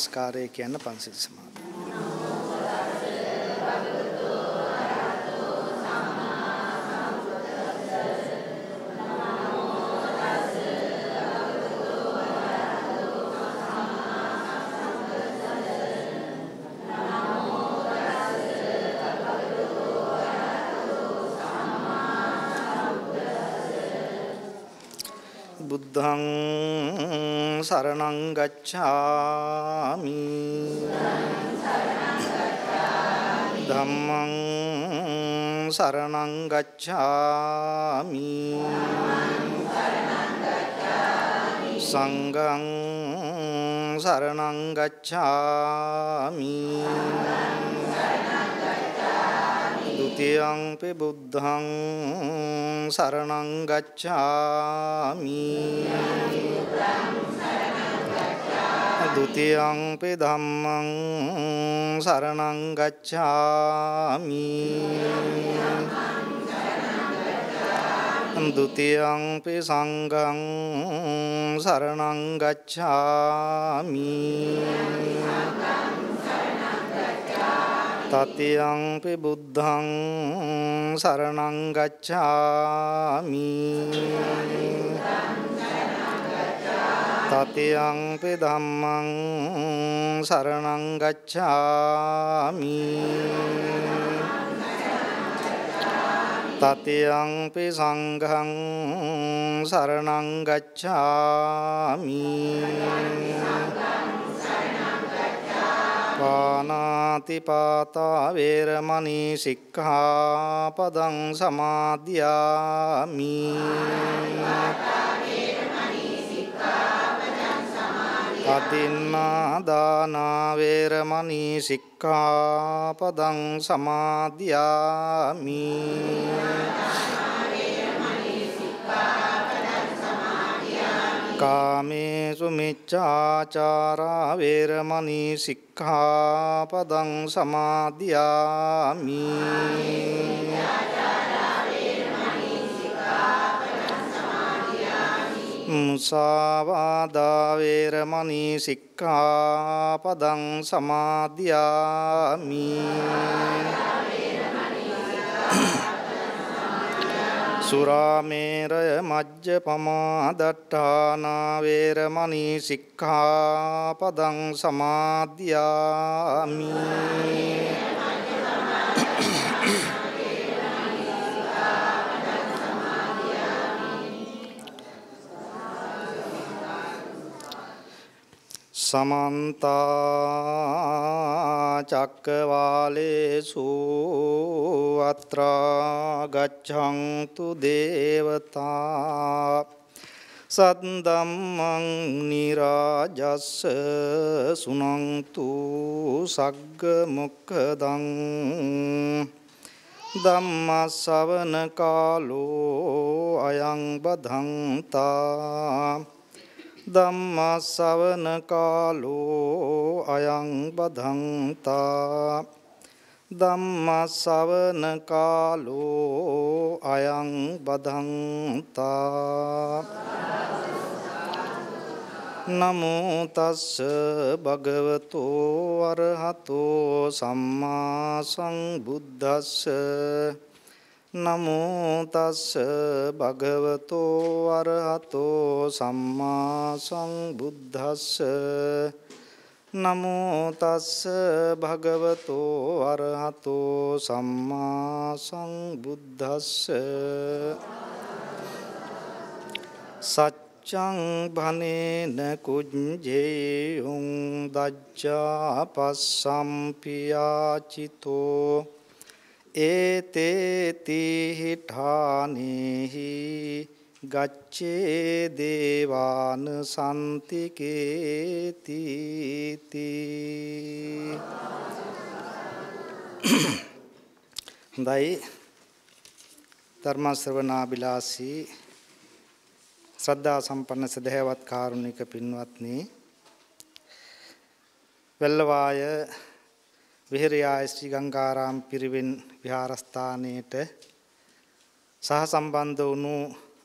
නමස්කාරය කියන්න පන්සිල් සමාධ. බුද්ධං සරණං ගච්ඡා ගච්ඡාමි ධම්මං සරණං ගච්ඡාමි සංඝං සරණං ගච්ඡාමි द्वितीयं पे बुद्धं शरणं गच्छामि දුතියංපි ධම්මං සරණං ගච්ඡාමි දුතියංපි සංඝං සරණං ගච්ඡාමි තතියංපි බුද්ධං සරණං ගච්ඡාමි තතියංපි ධම්මං සරණං ගච්ඡාමි තතියංපි සංඝං සරණං ගච්ඡාමි පානාතිපාතා වේරමණී සික්ඛාපදං සමාදියාමි අදින්නාදානාවේරමනී සික්ඛාපදං සමාදියාමි කාමේසු මිච්ඡාචාරා වේරමණී සික්ඛාපදං සමාදියාමි මුසාවාදාවේරමනී සික්කාපදං සමාධයාමි සුරාමේරය මජ්්‍ය පමාදට්ඨානාවේරමනී සික්කාපදං සමාධයාමි සමන්තා චක්කවාලේසු අත්‍රා ගච්ඡන්තු දේවතා සද්දම්මං නිරාජස්ස සුනන්තු සග්ග මොක්ඛදං ධම්මස්සවන කාලෝ අයං බදන්තා ධම්මස්සවන කාලෝ අයං බදන්තා ධම්මස්සවන කාලෝ අයං බදන්තා නමෝ තස්ස භගවතෝ අරහතෝ සම්මා සංබුද්දස්ස නමෝ තස්ස භගවතෝ අරහතෝ සම්මා සංබුද්දස්ස නමෝ තස්ස භගවතෝ අරහතෝ සම්මා සංබුද්දස්ස සච්ඡං භනේන කුඤ්ජේයං දච්ඡාපස්සම්පියාචිතෝ ඒතේතිහිඨානෙහි ගච්චේ දේවාන සන්තිකේතිති හොඳයි ධර්මශ්‍රවනාබිලාසී ශ්‍රද්ධා සම්පන්න සදහැවත් කාරුණික පින්වත්නි වෙල්ලවාය විහෙරයා ශ්‍රී ගංගාරාම පිරිවෙන් විහාරස්ථානයට සහ සම්බන්ධ වුණු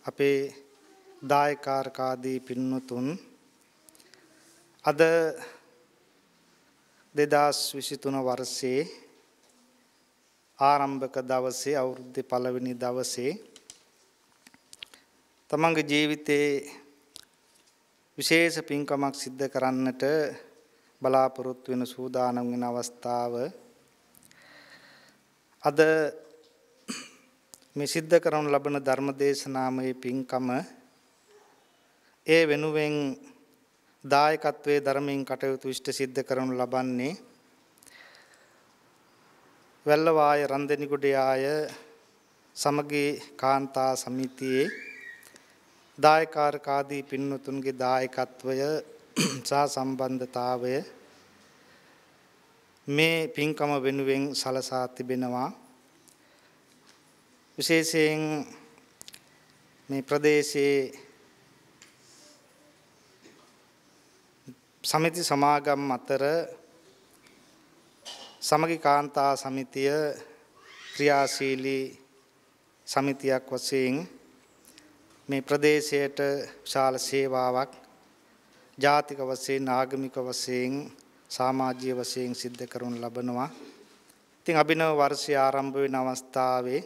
අපේ දායකාරකාදී පින්නතුන් අද 2023 වර්ෂයේ ආරම්භක දවසේ අවුරුද්දේ පළවෙනි දවසේ තමන්ගේ ජීවිතේ විශේෂ පින්කමක් සිද්ධ කරන්නට බලාපොරොත්තු වෙන සූදානම් වෙන අවස්ථාව අද මේ සිද්ධ කරනු ලබන ධර්ම දේශනාමය පින්කම ඒ වෙනුවෙන් දායකත්වයේ ධර්මයෙන් කටයුතු ඉෂ්ට සිද්ධ කරනු ලබන්නේ වැල්ලවාය රන්දෙනිගොඩේ ආය සමගී කාන්තා සමිතියේ දායකාරකාදී පින්නතුන්ගේ දායකත්වය සහ සම්බන්ධතාවය මේ පින්කම වෙනුවෙන් සලසා තිබෙනවා විශේෂයෙන් මේ ප්‍රදේශයේ සමිති සමාගම් අතර සමගි කාන්තා සමිතිය ක්‍රියාශීලී සමිතියක් වශයෙන් මේ ප්‍රදේශයට විශාල සේවාවක් ජාතික වශයෙන් ආගමික වශයෙන් සමාජීය වශයෙන් සිද්ධ කරනු ලබනවා. ඉතින් අභිනව වර්ෂය ආරම්භ වෙන අවස්ථාවේ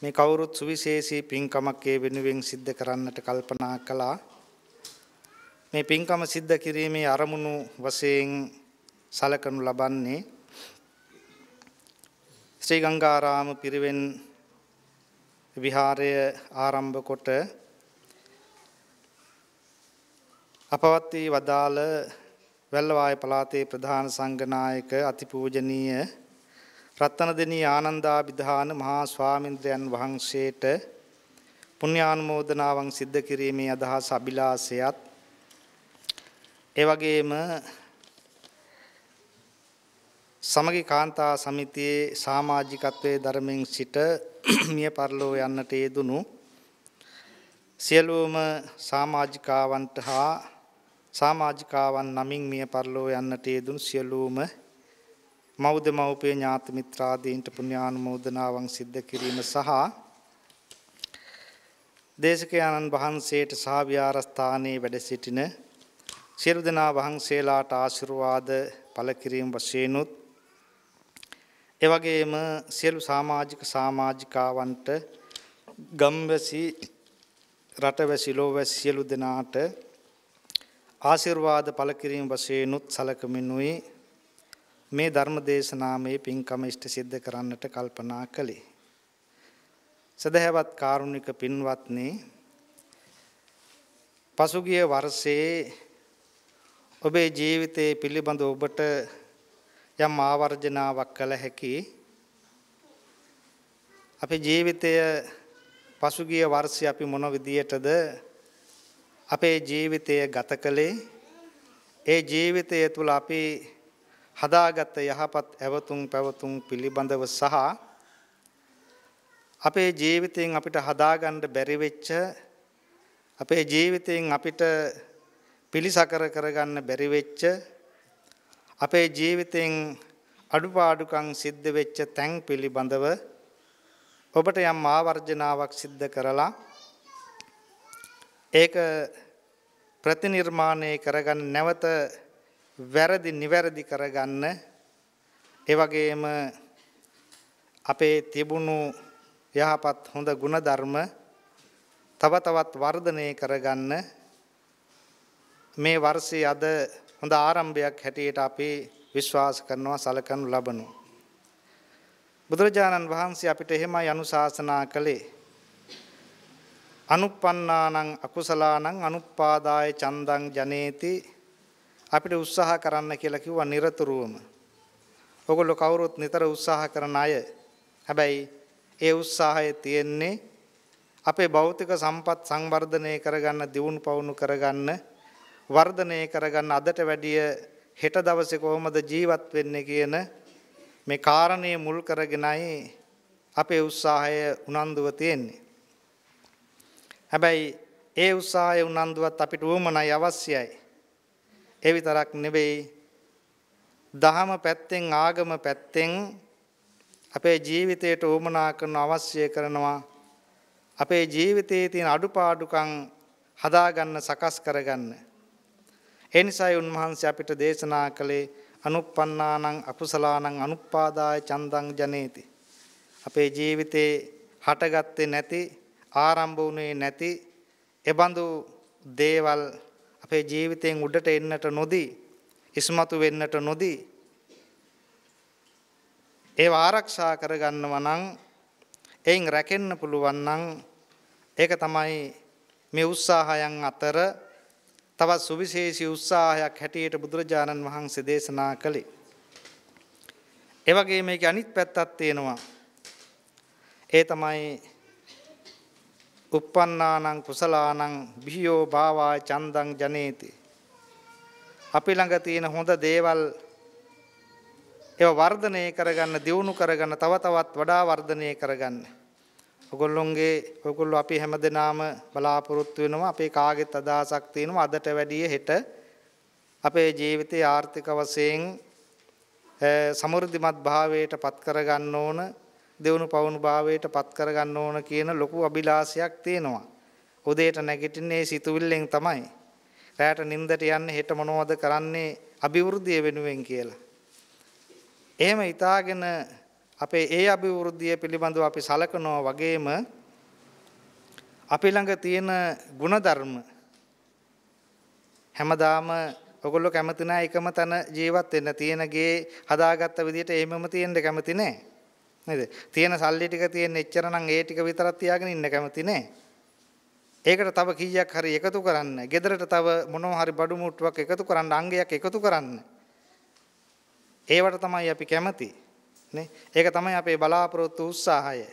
මේ කවුරුත් සුවිශේෂී පින්කමක් ඒ වෙනුවෙන් සිද්ධ කරන්නට කල්පනා කළා. මේ පින්කම සිද්ධ කිරීමේ අරමුණු වශයෙන් සලකනු ලබන්නේ ශ්‍රී ගංගාරාම පිරිවෙන් විහාරය ආරම්භ කොට අපවත් වී වදාළ වැල්ලවාය පළාතේ ප්‍රධාන සංඝනායක අතිපූජනීය රත්නදෙනී ආනන්දාබිධාන මහා ස්වාමීන්ද්‍රයන් වහන්සේට පුණ්‍යානුමෝදනාවන් සිද්ධ කිරීමේ අදහස් අභිලාෂයත් ඒ වගේම සමගි කාන්තා සමිතියේ සමාජිකත්වයේ ධර්මයෙන් සිට මිය පරලෝ යන්නට යෙදුණු සියලුම සමාජිකාවන්ට හා සාමාජිකාවන් නමින් මිය පරලෝ යන්නට යෙදුණු සියලුම මෞද මව්පිය ඥාති මිත්‍රාදීන්ට පුණ්‍යානුමෝදනාවන් සිද්ධ කිරීම සහ දේශකයන්න් වහන්සේට සහ විහාරස්ථානයේ වැඩ සිටින සියලු දෙනා වහන්සේලාට ආශිර්වාද පළ කිරීම වශයෙන්ුත් එවැගේම සියලු සමාජික සමාජිකාවන්ට ගම්වැසි රටවැසි ලෝවැසි සියලු දෙනාට ආශිර්වාද පළ කිරීම වශයෙන්ුත් සලකමිනුයි මේ ධර්ම දේශනාමේ පින්කම ඉෂ්ට සිද්ධ කරන්නට කල්පනා කළේ. සදහැවත් කාරුණික පින්වත්නි පසුගිය වර්ෂයේ ඔබේ ජීවිතයේ පිළිබඳ ඔබට යම් ආවර්ජනාවක් කළ හැකි අපේ ජීවිතය පසුගිය වර්ෂය අපි මොන විදියටද අපේ ජීවිතය ගත කළේ ඒ ජීවිතය තුළ අපි හදාගත්ත යහපත් ඇවතුම් පැවතුම් පිළිබඳව සහ අපේ ජීවිතයෙන් අපිට හදාගණ්ඩ බැරිවෙච්ච අපේ ජීවිතයෙන් අපිට පිළිසකර කරගන්න බැරිවෙච්ච අපේ ජීවිතයෙන් අඩුපාඩුකං සිද්ධ වෙච්ච තැන් පිළිබඳව ඔබට යම් ආවර්ජනාවක් සිද්ධ කරලා ඒක ප්‍රතිනිර්මාණය කරගන්න නැවත වැරදි නිවැරදි කරගන්න ඒ වගේම අපේ තිබුණු යහපත් හොඳ ಗುಣධර්ම තව තවත් වර්ධනය කරගන්න මේ වර්ෂයේ අද හොඳ ආරම්භයක් හැටියට අපි විශ්වාස කරනවා සලකනු ලබනවා බුදුරජාණන් වහන්සේ අපිට එහෙමයි අනුශාසනා කළේ අනුප්පන්නානං අකුසලානං අනුප්පාදාය චන්දං ජනේති අපිට උත්සාහ කරන්න කියලා කිව්වා නිරතුරුවම. ඔගොල්ලෝ කවුරුත් නිතර උත්සාහ කරන අය. හැබැයි ඒ උත්සාහය තියෙන්නේ අපේ භෞතික සම්පත් සංවර්ධනය කරගන්න දියුණු පවුණු කරගන්න වර්ධනය කරගන්න අදට වැඩිය හෙට දවසේ කොහොමද ජීවත් වෙන්නේ කියන මේ කාරණේ මුල් කරගෙනයි අපේ උත්සාහය උනන්දුව තියෙන්නේ. හැබැයි ඒ උත්සාහය උනන්දුවත් අපිට උවමනයි අවශ්‍යයි. ඒ විතරක් නෙවෙයි දහම පැත්තෙන් ආගම පැත්තෙන් අපේ ජීවිතයට උවමනා කරන අවශ්‍ය කරනවා අපේ ජීවිතයේ තියෙන අඩුපාඩුකම් හදාගන්න සකස් කරගන්න. ඒ නිසායි උන්වහන්සේ අපිට දේශනා කළේ අනුප්පන්නානං අකුසලානං අනුප්පාදාය චන්දං ජනේති. අපේ ජීවිතේ හටගත්තේ නැති ආරම්භ වුණේ නැති එබඳු දේවල් අපේ ජීවිතයෙන් උඩට එන්නට නොදී ඉස්මතු වෙන්නට නොදී ඒව ආරක්ෂා කරගන්නව නම් එයින් රැකෙන්න පුළුවන් නම් ඒක තමයි මේ උත්සාහයන් අතර තවත් සුවිශේෂී උත්සාහයක් හැටියට බුදුරජාණන් වහන්සේ දේශනා කළේ. ඒ වගේ මේකේ අනිත් පැත්තක් තියෙනවා. ඒ තමයි uppannānaṁ කුසලානං බිහියෝ භාවා චන්දං ජනේති. අපි ළඟ තියෙන හොඳ දේවල් ඒව වර්ධනය කරගන්න දියුණු කරගන්න තව තවත් වඩා වර්ධනය කරගන්න. ඔගොල්ලොන්ගේ ඔගොල්ලෝ අපි හැමදෙනාම බලාපොරොත්තු වෙනවා අපේ කාගෙත් අදහසක් තියෙනවා අදට වැඩිය හෙට අපේ ජීවිතයේ ආර්ථික වශයෙන් සමෘද්ධිමත් භාවයට පත් කරගන්න ඕන දෙවුණු පවුණු භාවයට පත් කරගන්න ඕන කියන ලොකු අභිලාෂයක් තියෙනවා. උදේට නැගිටින්නේ සිතුවිල්ලෙන් තමයි. රැට නින්දට යන්නේ හෙට මොනවද කරන්නේ අභිවෘද්ධිය වෙනුවෙන් කියලා. එහෙම හිතාගෙන අපේ ඒ අභිවෘද්ධිය පිළිබඳව අපි සලකනවා වගේම අපි ළඟ තියෙන ಗುಣධර්ම හැමදාම ඔගොල්ලෝ කැමති නැහැ එකම තැන ජීවත් වෙන්න තියෙන ගේ හදාගත්ත විදිහට එහෙමම තියෙන්න කැමති නැහැ. නේද? තියෙන සල්ලි ටික තියෙන එච්චර නම් ඒ ටික විතරක් තියාගෙන ඉන්න කැමති නෑ. ඒකට තව කීයක් හරි එකතු කරන්න. ගෙදරට තව මොනවා හරි බඩු මුට්ටුවක් එකතු කරන්න අංගයක් එකතු කරන්න. ඒවට තමයි අපි කැමති. නේ? ඒක තමයි අපේ බලාපොරොත්තු උත්සාහය.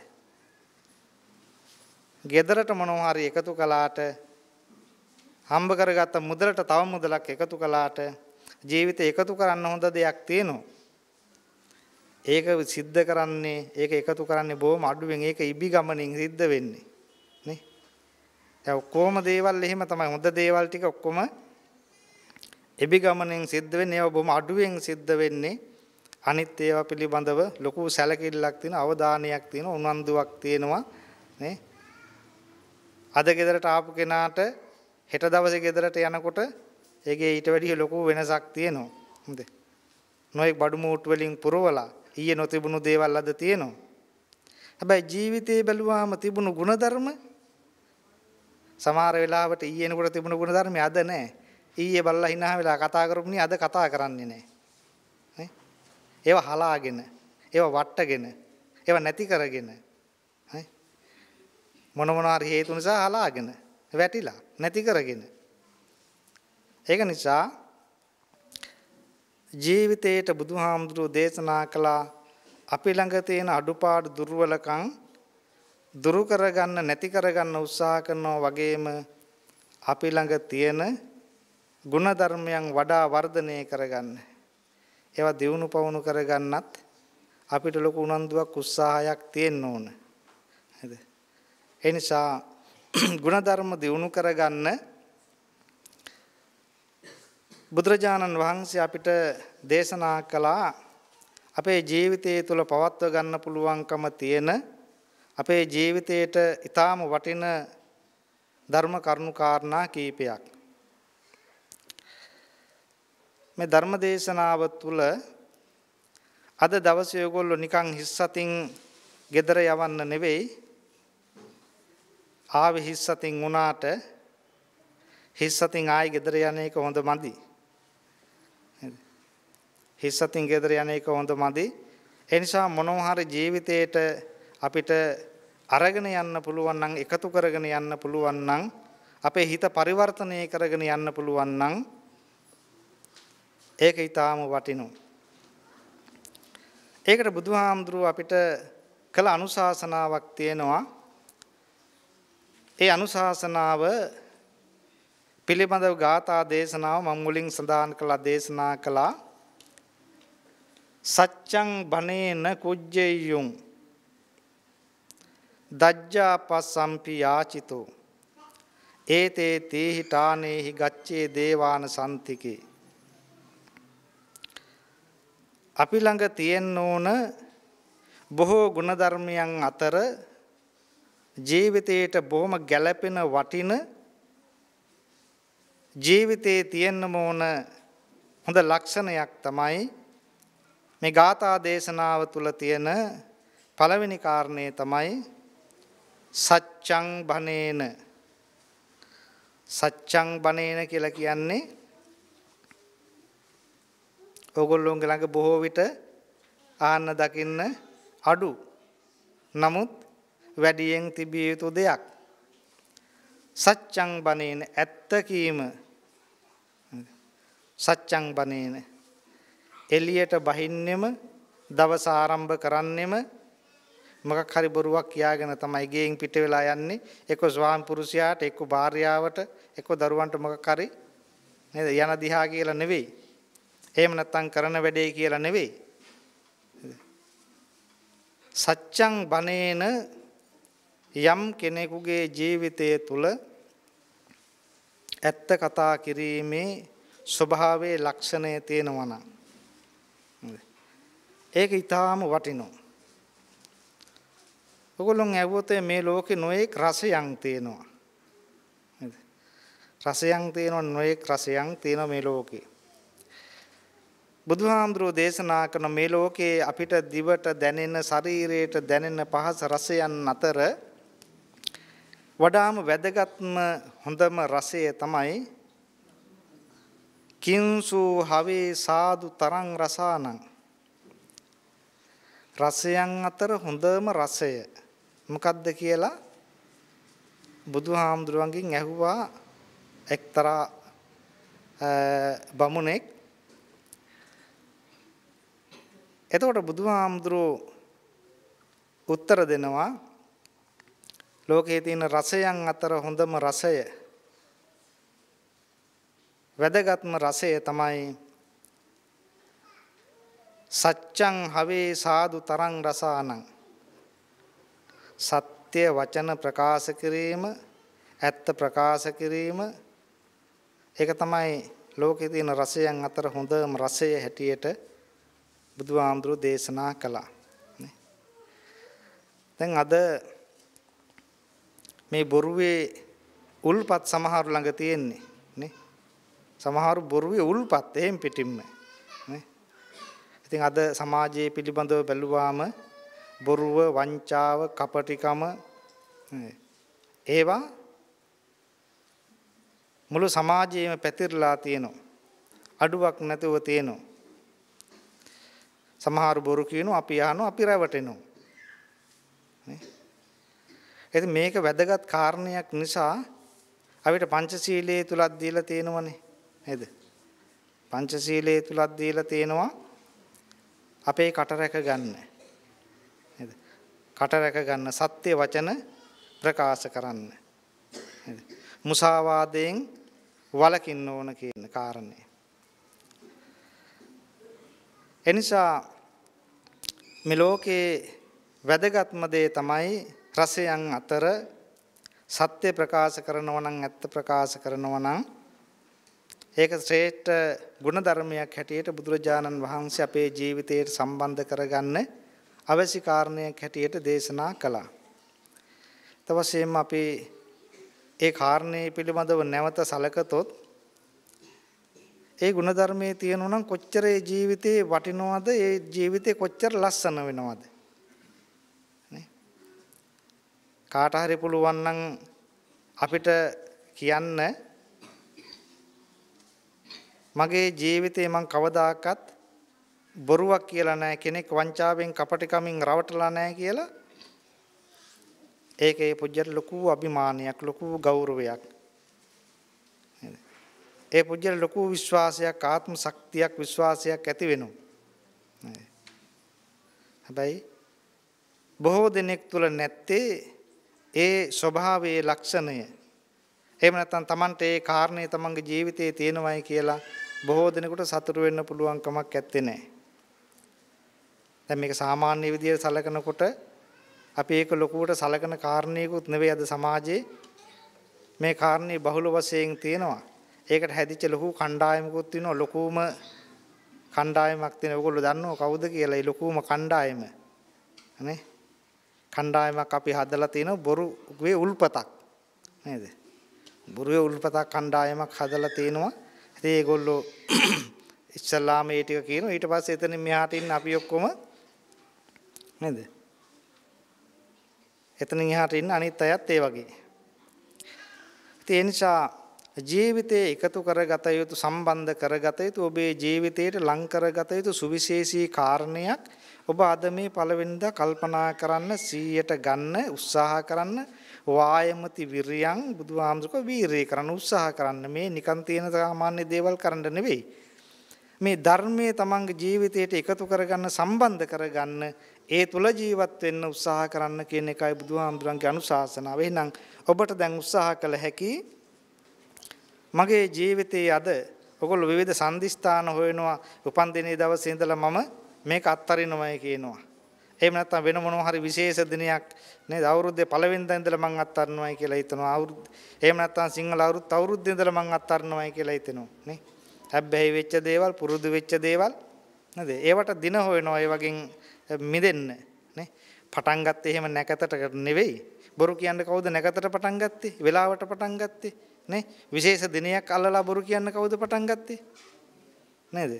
ගෙදරට මොනවා හරි එකතු කළාට හම්බ කරගත්ත මුදලට තව මුදලක් එකතු කළාට ජීවිතේ එකතු කරන්න හොඳ දෙයක් තියෙනවා. ඒක සිද්ධ කරන්නේ ඒක එකතු කරන්නේ බොහොම අඩුවෙන් ඒක ඉබි ගමනින් සිද්ධ වෙන්නේ නේ දැන් ඔක්කොම දේවල් එහෙම තමයි හොඳ දේවල් ටික ඔක්කොම ඉබි ගමනින් සිද්ධ වෙන්නේ ඒවා බොහොම අඩුවෙන් සිද්ධ වෙන්නේ අනිත් ඒවා පිළිබඳව ලොකු සැලකිල්ලක් තියෙන අවධානයක් තියෙන උනන්දුවක් තියෙනවා නේ අද ගෙදරට ආපු කෙනාට හෙට දවසේ ගෙදරට යනකොට ඒකේ ඊට වැඩිය ලොකු වෙනසක් තියෙනවා හොඳේ නොයෙක් බඩු මූට් වලින් පුරවලා ඊයේ නොතිබුණු දේවල් අද තියෙනවා. හැබැයි ජීවිතේ බැලුවාම තිබුණු ಗುಣධර්ම සමහර වෙලාවට ඊයේ නකොට තිබුණු ಗುಣධර්ම අද නැහැ. ඊයේ බල්ලා hina වෙලා කතා කරපුණි අද කතා කරන්නේ නැහැ. නේ? ඒවා හලාගෙන, ඒවා වට්ටගෙන, ඒවා නැති කරගෙන. නේ? මොන මොනවා හේතු නිසා හලාගෙන, වැටිලා, නැති කරගෙන. ඒක නිසා ජීවිතේට බුදුහාමුදුරුව දේශනා කළා අපි ළඟ තියෙන අඩුපාඩු දුර්වලකම් දුරු කරගන්න නැති කරගන්න උත්සාහ කරනවා වගේම අපි ළඟ තියෙන ಗುಣධර්මයන් වඩා වර්ධනය කරගන්න. ඒවා දියුණු පවුණු කරගන්නත් අපිට ලොකු උනන්දුවක් උත්සාහයක් තියෙන්න ඕන. නේද? ඒ නිසා ಗುಣධර්ම දියුණු කරගන්න බුදුරජාණන් වහන්සේ අපිට දේශනා කළා අපේ ජීවිතය තුළ පවත්ව ගන්න පුළුවන්කම තියෙන අපේ ජීවිතයට ඊටාම වටින ධර්ම කරුණු කාරණා කීපයක්. මේ ධර්ම දේශනාව තුළ අද දවසේ ඔයගොල්ලෝ නිකන් හිස්සතින් gedara යවන්න නෙවෙයි ආවේ හිස්සතින් වුණාට හිස්සතින් ආයි gedara යන එක හොඳ මදි. හිස් අතින් ගෙදර යන එක හොඳ මදි. ඒ නිසා මොනවා හරි ජීවිතේට අපිට අරගෙන යන්න පුළුවන් නම් එකතු කරගෙන යන්න පුළුවන් නම් අපේ හිත පරිවර්තනය කරගෙන යන්න පුළුවන් නම් ඒක ඊටාම වටිනවා. ඒකට බුදුහාමුදුරුව අපිට කළ අනුශාසනාවක් තියෙනවා. ඒ අනුශාසනාව පිළිබඳව ගාථා දේශනාව මම මුලින් සඳහන් කළා දේශනා කළා. සච්චං බනේන කුජ්ජෙය්‍යුං දජ්ජා පස්සම්පි යාචිතෝ ඒතේ තේහි ටානේහි ගච්ඡේ දේවාන සන්තිකේ අපි ළඟ තියෙන්න ඕන බොහෝ ගුණධර්මයන් අතර ජීවිතයට බොහොම ගැළපෙන වටින ජීවිතයේ තියෙන්න ඕන හොඳ ලක්ෂණයක් තමයි මේ ගාථා දේශනාව තුළ තියෙන පළවෙනි කාරණය තමයි සච්චං බණේන සච්චං බණේන කියලා කියන්නේ ඕගොල්ලෝන්ගේ ළඟ බොහෝ විට ආන්න දකින්න අඩු නමුත් වැඩියෙන් තිබිය යුතු දෙයක් සච්චං බණේන ඇත්ත කීම සච්චං බණේන එලියට බහින්නෙම දවස ආරම්භ කරන්නෙම මොකක් හරි බොරුවක් කියාගෙන තමයි ගෙයින් පිට වෙලා යන්නේ එක්ක ස්වාම පුරුෂයාට එක්ක භාර්යාවට එක්ක දරුවන්ට මොකක් හරි නේද යන දිහා කියලා නෙවෙයි එහෙම නැත්තම් කරන වැඩේ කියලා නෙවෙයි සච්ඡං බනේන යම් කෙනෙකුගේ ජීවිතය තුල ඇත්ත කතා කිරීමේ ස්වභාවයේ ලක්ෂණය තියෙනවා නම් ඒක ඊටාම වටිනවා. ඔගොල්ලොන් ඇහුවොත් මේ ලෝකේ නොඑක් රසයන් තියෙනවා. රසයන් තියෙනවා නොඑක් රසයන් තියෙනවා මේ ලෝකේ. බුදුහාමුදුරුවෝ දේශනා කරන මේ ලෝකේ අපිට දිවට දැනෙන ශරීරයට දැනෙන පහස රසයන් අතර වඩාම වැදගත්ම හොඳම රසය තමයි කිංසූ හවේ සාදු තරං රසානං රසයන් අතර හොඳම රසය මොකක්ද කියලා බුදුහාමුදුරුවන්ගෙන් ඇහුවා එක්තරා බමුණෙක් එතකොට බුදුහාමුදුරුව උත්තර දෙනවා ලෝකයේ තියෙන රසයන් අතර හොඳම රසය වැදගත්ම රසය තමයි සච්ඡං හවේ සාදු තරං රසානං සත්‍ය වචන ප්‍රකාශ කිරීම ඇත්ත ප්‍රකාශ කිරීම ඒක තමයි ලෝකේ තියෙන රසයන් අතර හොඳම රසය හැටියට බුදුහාමුදුරු දේශනා කළා දැන් අද මේ බොරුවේ උල්පත් සමහරු ළඟ තියෙන්නේ සමහරු බොරුවේ උල්පත් එහෙම් පිටින්ම ඉතින් අද සමාජයේ පිළිබඳව බැලුවාම බොරුව වංචාව කපටිකම ඒවා මුළු සමාජයේම පැතිරලා තියෙනවා අඩුවක් නැතුව තියෙනවා සමහරු බොරු කියනවා අපි අහනවා අපි රැවටෙනවා ඉතින් මේක වැදගත් කාරණයක් නිසා අපිට පංචශීලයේ තුලක් දීලා තියෙනවනේ නේද? පංචශීලයේ තුලත් දීලා තියෙනවා අපේ කට රැක ගන්න. නේද? කට රැක ගන්න සත්‍ය වචන ප්‍රකාශ කරන්න. නේද? මුසාවාදයෙන් වළකින්න ඕන කියන කාරණය. එනිසා මේ ලෝකේ වැදගත්ම දේ තමයි රසයන් අතර සත්‍ය ප්‍රකාශ කරනවා නම් ඇත්ත ප්‍රකාශ කරනවා නම් ඒක ශ්‍රේෂ්ඨ ගුණධර්මයක් හැටියට බුදුරජාණන් වහන්සේ අපේ ජීවිතයට සම්බන්ධ කරගන්න අවශ්‍ය කාරණයක් හැටියට දේශනා කළා. තවසේම අපි ඒ කාරණේ පිළිබඳව නැවත සලකතොත් ඒ ගුණධර්මයේ තියෙනවා නම් කොච්චර ඒ ජීවිතේ වටිනවද ඒ ජීවිතේ කොච්චර ලස්සන වෙනවද නේ කාට හරි පුළුවන් නම් අපිට කියන්න මගේ ජීවිතේ මං කවදාකවත් බොරුවක් කියලා නැහැ කෙනෙක් වංචාවෙන් කපටිකමින් රවටලා නැහැ කියලා ඒකේ පුජ්‍යර ලොකු අභිමානයක් ලොකු ගෞරවයක් ඒ පුජ්‍යර ලොකු විශ්වාසයක් ආත්ම ශක්තියක් විශ්වාසයක් ඇති වෙනවා හැබැයි බොහෝ දෙනෙක් තුල නැත්තේ ඒ ස්වභාවයේ ලක්ෂණය එහෙම නැත්නම් Tamante ඒ කාරණේ තමන්ගේ ජීවිතයේ තියෙනවයි කියලා බොහෝ දෙනෙකුට සතුටු වෙන්න පුළුවන් කමක් ඇත්තේ නැහැ. දැන් මේක සාමාන්‍ය විදියට සලකනකොට අපි ඒක ලොකුවට සලකන කාරණේකුත් නෙවෙයි අද සමාජයේ මේ කාරණේ බහුල වශයෙන් තියෙනවා. ඒකට හැදිච්ච ලොකු කණ්ඩායමකුත් තියෙනවා ලොකුම කණ්ඩායමක් තියෙනවා. ඔයගොල්ලෝ දන්නව කවුද කියලා? ඒ ලොකුම කණ්ඩායම. නේ? කණ්ඩායමක් අපි හදලා තිනු බොරුගේ උල්පතක් නේද? බුරුවේ උල්පතක් කණ්ඩායමක් හදලා තිනවා. ඉතින් ඒගොල්ලෝ ඉස්ලාම මේ ටික කියනවා. ඊට පස්සේ එතනින් මෙහාට ඉන්න අපි ඔක්කොම නේද? එතනින් එහාට ඉන්න අනිත් අයත් ඒ වගේ. ඉතින් ඒ නිසා ජීවිතයේ එකතු කරගත යුතු සම්බන්ධ කරගත යුතු ඔබේ ජීවිතයට ලං කරගත යුතු සුවිශේෂී කාරණයක් ඔබ අද මේ පළවෙනිදා කල්පනා කරන්න 100ට ගන්න උත්සාහ කරන්න වායමති විරියං බුදුහාමුදුරක වීරය කරන්න උත්සාහ කරන්න මේ නිකන් තියෙන සාමාන්‍ය දේවල් කරන්න නෙවෙයි. මේ ධර්මයේ තමන්ගේ ජීවිතයට එකතු කරගන්න සම්බන්ධ කරගන්න ඒ තුල ජීවත් වෙන්න උත්සාහ කරන්න කියන එකයි බුදුහාමුදුරන්ගේ අනුශාසනාව. එහෙනම් ඔබට දැන් උත්සාහ කළ හැකි මගේ ජීවිතයේ අද ඔගොල්ලෝ විවිධ සම්දිස්ථාන හොයනවා උපන්දිනේ දවසේ ඉඳලා මම මේක අත්තරිනවයි කියනවා. එහෙම නැත්නම් වෙන මොනවා හරි විශේෂ දිනයක් නේද අවුරුද්දේ පළවෙනිදා ඉඳලා මං අත්හරිනවයි කියලා හිතනවා අවුරුද්ද එහෙම නැත්නම් සිංහල අවුරුද්ද අවුරුද්දේ ඉඳලා මං අත්හරිනවයි කියලා හිතෙනවා නේ හැබ්බැහි වෙච්ච දේවල් පුරුදු වෙච්ච දේවල් නේද ඒවට දින හොයනවා ඒ වගේ මිදෙන්න නේ පටන් ගත්තේ එහෙම නැකතට නෙවෙයි බොරු කියන්න කවුද නැකතට පටන් ගත්තේ වෙලාවට පටන් ගත්තේ නේ විශේෂ දිනයක් අල්ලලා බොරු කියන්න කවුද පටන් ගත්තේ නේද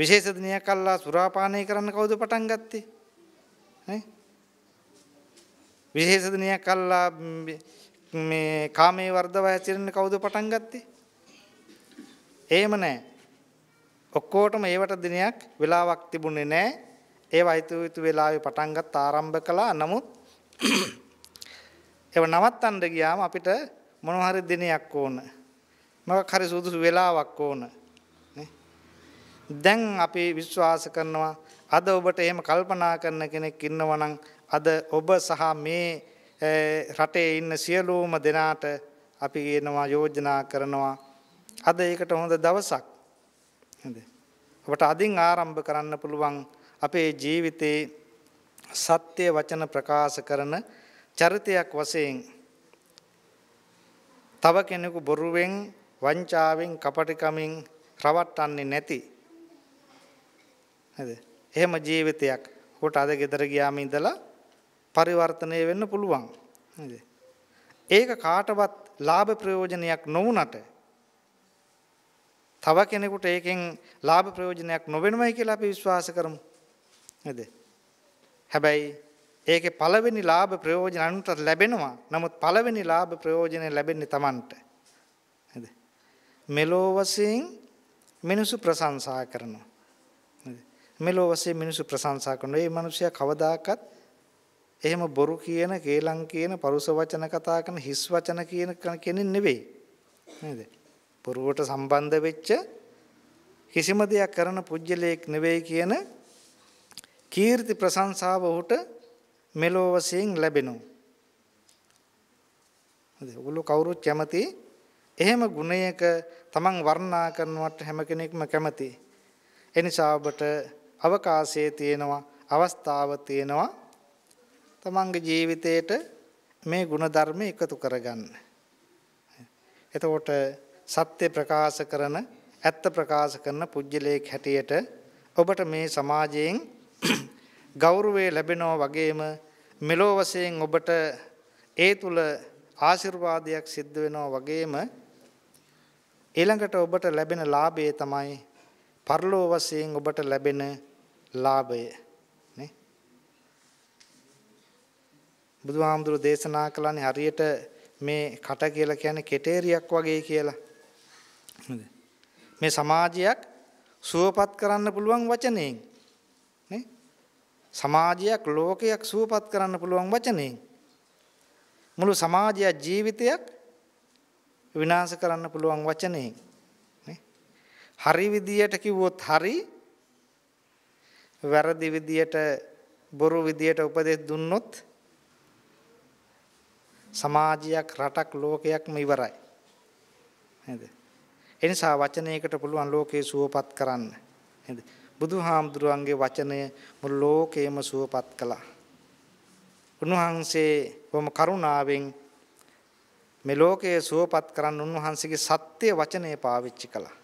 විශේෂ දිනයක් අල්ලා සුරාපානය කරන්න කවුද පටන් ගත්තේ විශේෂදනයක් කල්ලා කාමේ වර්ධව ඇතිරන්න කවුද පටන් ගත්තේ. ඒම නෑ. ඔක්කෝටම ඒවට දිනයක් වෙලාවක් තිබුණේ නෑ ඒ අයිතුයුතු වෙලාව පටන්ගත් ආරම්භ කලා නමුත් එව නවත් අන්ඩ ගියාම අපිට මොනහරි දිනයක් ඕන. මක හරි සුදුසු වෙලාවක් ඕන. දැන් අපි විශ්වාස කරනවා අද ඔබට එහෙම කල්පනා කරන කෙනෙක් ඉන්නවනම් අද ඔබ සහ මේ රටේ ඉන්න සියලූම දෙනාට අපි කියනවා යෝජනා කරනවා අද ඒකට හොඳ දවසක් ඔබට අදින් ආරම්භ කරන්න පුළුවන් අපේ ජීවිතේ සත්‍ය වචන ප්‍රකාශ කරන චරිතයක් වශයෙන් තව කෙනෙකු බොරුවෙන් වංචාවෙන් කපටිකමින් රවට්ටන්නේ නැති නේද එහෙම ජීවිතයක් කොට අද ගෙදර ගියාම ඉඳලා පරිවර්තනය වෙන්න පුළුවන්. ඒක කාටවත් ලාභ ප්‍රයෝජනයක් නොවුනට තව කෙනෙකුට ඒකෙන් ලාභ ප්‍රයෝජනයක් නොවෙනවයි කියලා අපි විශ්වාස කරමු. නේද? හැබැයි ඒකේ පළවෙනි ලාභ ප්‍රයෝජන අනුන්ට ලැබෙනවා. නමුත් පළවෙනි ලාභ ප්‍රයෝජනය ලැබෙන්නේ Tamanට. නේද? මෙලෝ වශයෙන් මිනිසු ප්‍රශංසා කරනවා. මෙලෝ වශයෙන් මිනිස්සු ප්‍රශංසා කරනවා. ඒ මිනිස්සයා කවදාකවත් එහෙම බොරු කියන, කේලම් කියන, පරුස වචන කතා කරන, හිස් වචන කියන කෙනෙක් නෙවෙයි. නේද? බොරුවට සම්බන්ධ වෙච්ච කිසිම දෙයක් කරන පුජ්‍යලයක් නෙවෙයි කියන කීර්ති ප්‍රශංසාව ඔහුට මෙලෝ වශයෙන් ලැබෙනවා. හරි. ඔගොල්ලෝ කවුරුත් කැමති එහෙම ගුණයක තමන් වර්ණනා කරනවට හැම කෙනෙක්ම කැමති. එනිසා ඔබට අවකාශයේ තියෙනවා අවස්ථාව තියෙනවා තමන්ගේ ජීවිතයට මේ ಗುಣධර්ම එකතු කරගන්න. එතකොට සත්‍ය ප්‍රකාශ කරන ඇත්ත ප්‍රකාශ කරන පුජ්‍යලේඛ හැටියට ඔබට මේ සමාජයෙන් ගෞරවය ලැබෙනවා වගේම මෙලෝ වශයෙන් ඔබට ඒ තුල ආශිර්වාදයක් සිද්ධ වෙනවා වගේම ඊළඟට ඔබට ලැබෙන ලාභය තමයි පරලෝ වශයෙන් ඔබට ලැබෙන ලාභය නේ බුදුහාමුදුරු දේශනා කළානේ හරියට මේ කට කියලා කියන්නේ කෙටේරියක් වගේ කියලා මේ සමාජයක් සුවපත් කරන්න පුළුවන් වචනයෙන් නේ සමාජයක් ලෝකයක් සුවපත් කරන්න පුළුවන් වචනයෙන් මුළු සමාජයක් ජීවිතයක් විනාශ කරන්න පුළුවන් වචනයෙන් හරි විදියට කිව්වොත් හරි වැරදි විදියට බොරු විදියට උපදෙස් දුන්නොත් සමාජයක් රටක් ලෝකයක්ම ඉවරයි. නේද? එනිසා වචනයකට පුළුවන් ලෝකේ සුවපත් කරන්න. නේද? බුදුහාමුදුරුවන්ගේ වචනය මුළු ලෝකේම සුවපත් කළා. උන්වහන්සේ බොහොම කරුණාවෙන් මේ ලෝකයේ සුවපත් කරන්න උන්වහන්සේගේ සත්‍ය වචනය පාවිච්චි කළා.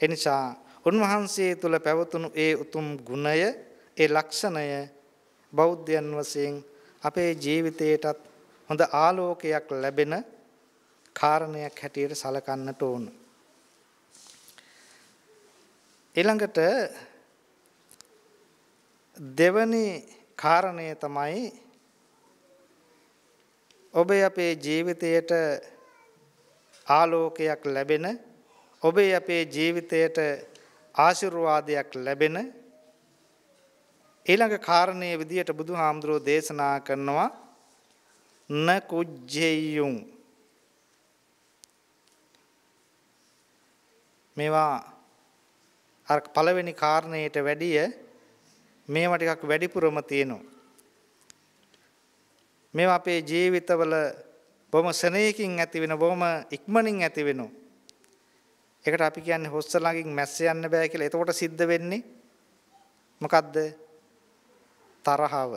එනිසා උන්වහන්සේ තුල පැවතුණු ඒ උතුම් ගුණය ඒ ලක්ෂණය බෞද්ධයන් වශයෙන් අපේ ජීවිතයටත් හොඳ ආලෝකයක් ලැබෙන කාරණයක් හැටියට සලකන්නට ඕන. ඊළඟට දෙවැනි කාරණය තමයි ඔබේ අපේ ජීවිතයට ආලෝකයක් ලැබෙන ඔබේ අපේ ජීවිතයට ආශිර්වාදයක් ලැබෙන ඊළඟ කාරණය විදියට බුදු හාමුදුරෝ දේශනා කරනවා න කුජ්ජෙයුම් මේවා අර පළවෙනි කාරණයට වැඩිය මේවා ටිකක් වැඩිපුරම තියෙනවා මේවා අපේ ජීවිතවල බොහොම සෙනෙහකින් ඇති වෙන බොහොම ඉක්මනින් ඇති වෙනවා ඒකට අපි කියන්නේ හොස්ස ළඟින් මැස්ස යන්න බෑ කියලා. එතකොට සිද්ධ වෙන්නේ මොකද්ද? තරහව.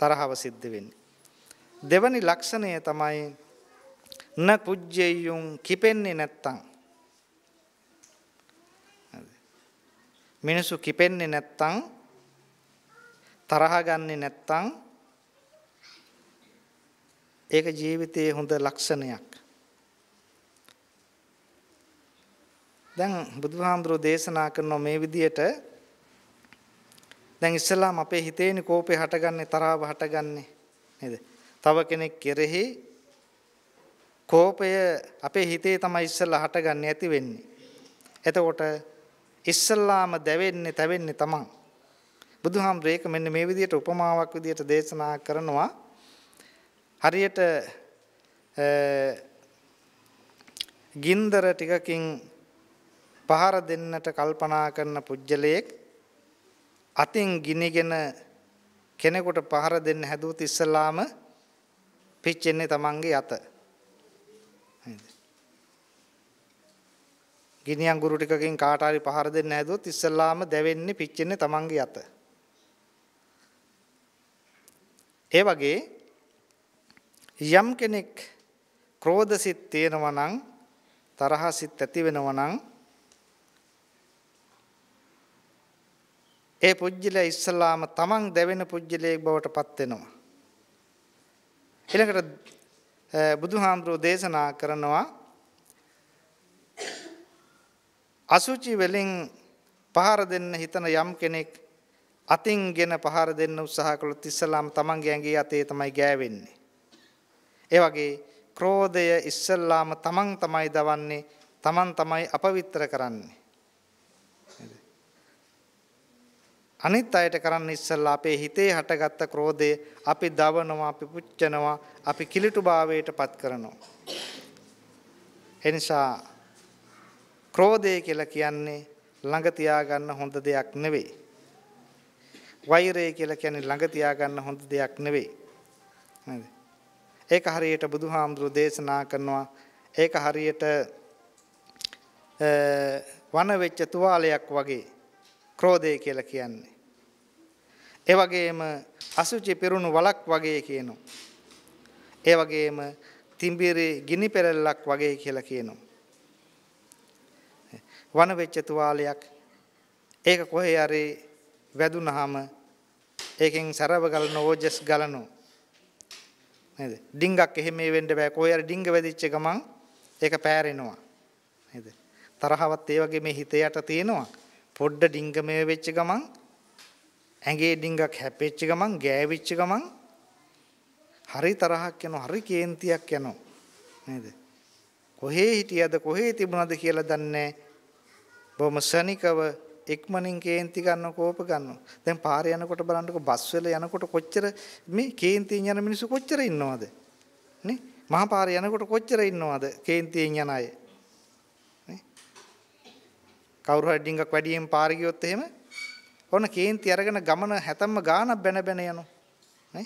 තරහව සිද්ධ වෙන්නේ. දෙවැනි ලක්ෂණය තමයි න පුජ්ජෙයුන් කිපෙන්නේ නැත්තම්. මිනිසු කිපෙන්නේ නැත්තම් තරහ ගන්නෙ නැත්තම් ඒක ජීවිතයේ හොඳ ලක්ෂණයක්. දැන් බුදුහාමුදුරෝ දේශනා කරනවා මේ විදියට දැන් ඉස්සලාම අපේ හිතේනේ කෝපේ හටගන්නේ තරහව හටගන්නේ නේද? තව කෙනෙක් කෙරෙහි කෝපය අපේ හිතේ තමයි ඉස්සලා හටගන්නේ ඇති වෙන්නේ. එතකොට ඉස්සලාම දැවෙන්නේ තැවෙන්නේ තමන්. බුදුහාමුදුරේ ඒක මෙන්න මේ විදියට උපමාවක් විදියට දේශනා කරනවා. හරියට ගින්දර ටිකකින් පහර දෙන්නට කල්පනා කරන පුජ්‍යලයක් අතින් ගිනිගෙන කෙනෙකුට පහර දෙන්න හැදුවොත් ඉස්සලාම පිච්චෙන්නේ තමන්ගේ අත. ගිනි අඟුරු ටිකකින් කාට හරි පහර දෙන්න හැදුවොත් ඉස්සලාම දැවෙන්නේ පිච්චෙන්නේ තමන්ගේ අත. ඒ වගේ යම් කෙනෙක් ක්‍රෝධසිත තියෙනවා නම් තරහසිත ඇති වෙනවා නම් ඒ පුජ්‍යලයා ඉස්සලාම තමන් දැවෙන පුජ්‍යලයෙක් බවට පත් වෙනවා. ඊළඟට බුදුහාමුදුරෝ දේශනා කරනවා අසුචි වලින් පහර දෙන්න හිතන යම් කෙනෙක් අතින්ගෙන පහර දෙන්න උත්සාහ කළොත් ඉස්සලාම තමන්ගේ ඇඟේ අතේ තමයි ගෑවෙන්නේ. ඒ වගේ ක්‍රෝධය ඉස්සල්ලාම තමන් තමයි දවන්නේ තමන් තමයි අපවිත්‍ර කරන්නේ. අනිත් අයට කරන්න ඉස්සල්ලා අපේ හිතේ හටගත්ත ක්‍රෝධය අපි දවනවා අපි පුච්චනවා අපි කිලිටුභාවයට පත් කරනවා. එනිසා ක්‍රෝධය කියලා කියන්නේ ළඟ තියාගන්න හොඳ දෙයක් නෙවෙයි. වෛරය කියලා කියන්නේ ළඟ තියාගන්න හොඳ දෙයක් නෙවෙයි. නේද? ඒක හරියට බුදුහාමුදුරු දේශනා කරනවා ඒක හරියට වන වෙච්ච තුවාලයක් වගේ ක්‍රෝධය කියලා කියන්නේ. ඒ වගේම අසුචි පිරුණු වලක් වගේ කියනවා. ඒ වගේම තිඹිරි ගිනි පෙරල්ලක් වගේ කියලා කියනවා. වන වෙච්ච තුවාලයක් ඒක කොහේ හරි වැදුනහම ඒකෙන් සරව ගලන ඕජස් ගලනවා. නේද? ඩිංගක් එහෙම වෙන්න බෑ. කොහේ හරි ඩිංග වැදිච්ච ගමන් ඒක පෑරෙනවා. නේද? තරහවත් ඒ වගේ මේ හිත යට තියෙනවා. පොඩ්ඩ ඩිංගමේ වෙච්ච ගමන් ඇඟේ ඩිංගක් හැපෙච්ච ගමන් ගෑවිච්ච ගමන් හරි තරහක් යනවා හරි කේන්තියක් යනවා නේද කොහේ හිටියද කොහේ තිබුණද කියලා දන්නේ බොහොම සනිකව ඉක්මනින් කේන්ති ගන්න කෝප ගන්නවා දැන් පාරේ යනකොට බලන්නකො බස් වල යනකොට කොච්චර මේ කේන්තියෙන් යන මිනිස්සු කොච්චර ඉන්නවද නේ මහා පාරේ යනකොට කොච්චර ඉන්නවද කේන්තියෙන් යන අය නේ කවුරු හරි ඩිංගක් වැඩියෙන් පාර ගියොත් එහෙම ඔන්න කේන්ති අරගෙන ගමන හැතැම්ම ගානක් බැන බැන යනවා. නේ?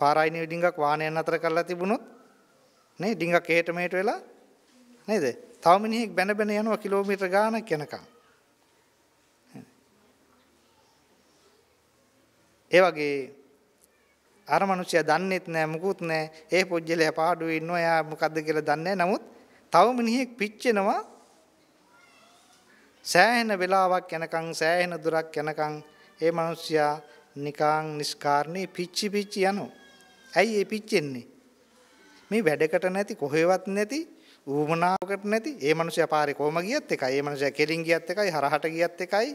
පාරායිනේ ඩිංගක් වාහනයන් අතර කරලා තිබුණොත් නේ ඩිංගක් එහෙට මෙහෙට වෙලා නේද? තව මිනිහෙක් බැන බැන යනවා කිලෝමීටර් ගානක් යනකම්. ඒ වගේ අර මිනිස්සයා දන්නෙත් නෑ මුකුත් නෑ. ඒ පොජ්ජලයා පාඩුවේ ඉන්නවා. එයා මොකද්ද කියලා දන්නේ නෑ. නමුත් තව මිනිහෙක් පිච්චෙනවා සෑහෙන වෙලාවක් යනකම් සෑහෙන දුරක් යනකම් ඒ මිනිස්සයා නිකාං නිස්කාරණේ පිච්චි පිච්චි යනවා. ඇයි ඒ පිච්චෙන්නේ? මේ වැඩකට නැති කොහෙවත් නැති ඌමනාවකට නැති ඒ මිනිස්සයා පාරේ කොහම ගියත් එකයි. ඒ මිනිස්සයා කෙලින් ගියත් එකයි, හරහට ගියත් එකයි,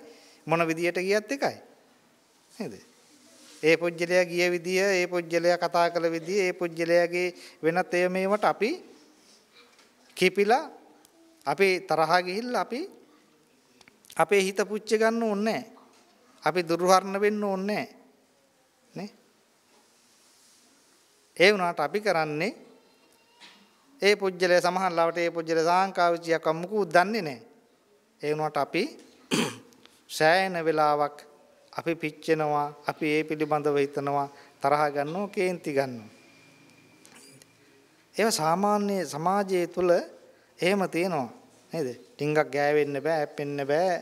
මොන විදියට ගියත් එකයි. නේද? ඒ පුජ්‍යලයා ගිය විදිය, ඒ පුජ්‍යලයා කතා කළ විදිය, ඒ පුජ්‍යලයාගේ වෙනත් ඒමේවට අපි කිපිලා අපි තරහා ගිහිල්ලා අපි අපේ හිත පුච්ච ගන්න ඕනේ අපි දුර්හරණ වෙන්න ඕනේ නේ ඒ වුණාට අපි කරන්නේ ඒ පුජ්‍යලය සමහරවට ඒ පුජ්‍යල සාංකාවිචියක් අමුකුත් දන්නේ නැහැ ඒ වුණාට අපි සෑහෙන වෙලාවක් අපි පිච්චෙනවා අපි ඒ පිළිබඳව හිතනවා තරහ ගන්නවා කේන්ති ගන්නවා ඒව සාමාන්‍ය සමාජයේ තුල එහෙම තියෙනවා නේද? ඩිංගක් ගෑවෙන්න බෑ, හැප්පෙන්න බෑ.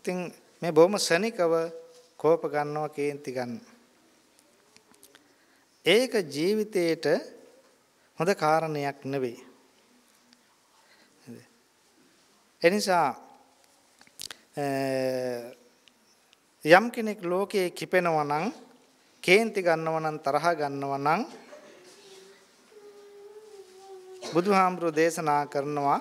ඉතින් මේ බොහොම සනිකව කෝප ගන්නවා කේන්ති ගන්න. ඒක ජීවිතේට හොඳ කාරණයක් නෙවෙයි. එනිසා යම් කෙනෙක් ලෝකයේ කිපෙනවා නම් කේන්ති ගන්නවා නම් තරහ ගන්නවා නම් බුදුහාමුදුරෝ දේශනා කරනවා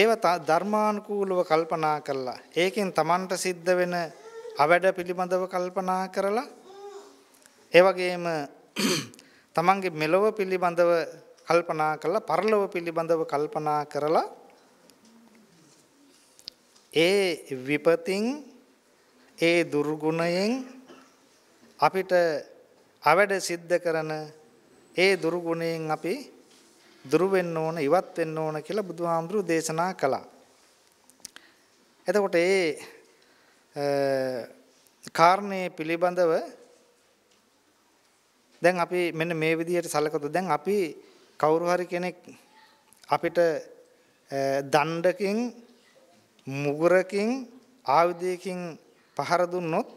ඒව ධර්මානුකූලව කල්පනා කරලා ඒකෙන් Tamanට සිද්ධ වෙන අවැඩ පිළිබඳව කල්පනා කරලා ඒ වගේම Tamanගේ මෙලොව පිළිබඳව කල්පනා කරලා පරලොව පිළිබඳව කල්පනා කරලා ඒ විපතින් ඒ දුර්ගුණයෙන් අපිට අවැඩ සිද්ධ කරන ඒ දුරුගුණයෙන් අපි දුරු වෙන්න ඕන ඉවත් වෙන්න ඕන කියලා බුදුහාමුදුරු දේශනා කළා. එතකොට ඒ කාරණේ පිළිබඳව දැන් අපි මෙන්න මේ විදිහට සලකතොත් දැන් අපි කවුරු හරි කෙනෙක් අපිට දණ්ඩකින් මුගුරකින් ආයුධයකින් පහර දුන්නොත්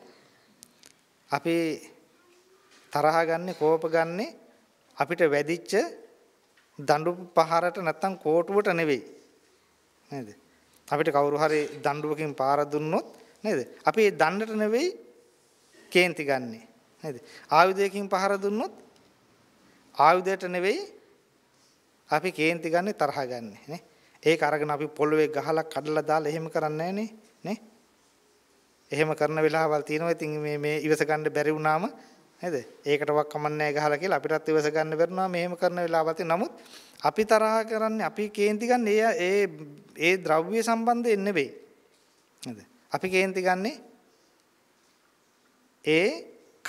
අපි තරහ ගන්නෙ කෝප ගන්නෙ අපිට වැදිච්ච දඬු පහරට නැත්තම් කෝටුවට නෙවෙයි. නේද? අපිට කවුරු හරි දඬුවකින් පාර දුන්නොත් නේද? අපි ඒ දඬට නෙවෙයි කේන්ති ගන්නෙ. නේද? ආයුධයකින් පහර දුන්නොත් ආයුධයට නෙවෙයි අපි කේන්ති ගන්නෙ තරහ ගන්නෙ නේ. ඒක අරගෙන අපි පොළවේ ගහලා කඩලා දාලා එහෙම කරන්නේ නැහනේ නේ. එහෙම කරන වෙලාවල් තියෙනවා. ඉතින් මේ මේ ඉවස ගන්න බැරි වුණාම නේද? ඒකටවත් කමන්නේ ගහලා කියලා අපිටත් ඉවස ගන්න බැරනවා මෙහෙම කරන වෙලාවත්. නමුත් අපි තරහ කරන්නේ අපි කේන්ති ගන්න ඒ ඒ ඒ ද්‍රව්‍ය සම්බන්ධයෙන් නෙවෙයි. නේද? අපි කේන්ති ගන්නේ ඒ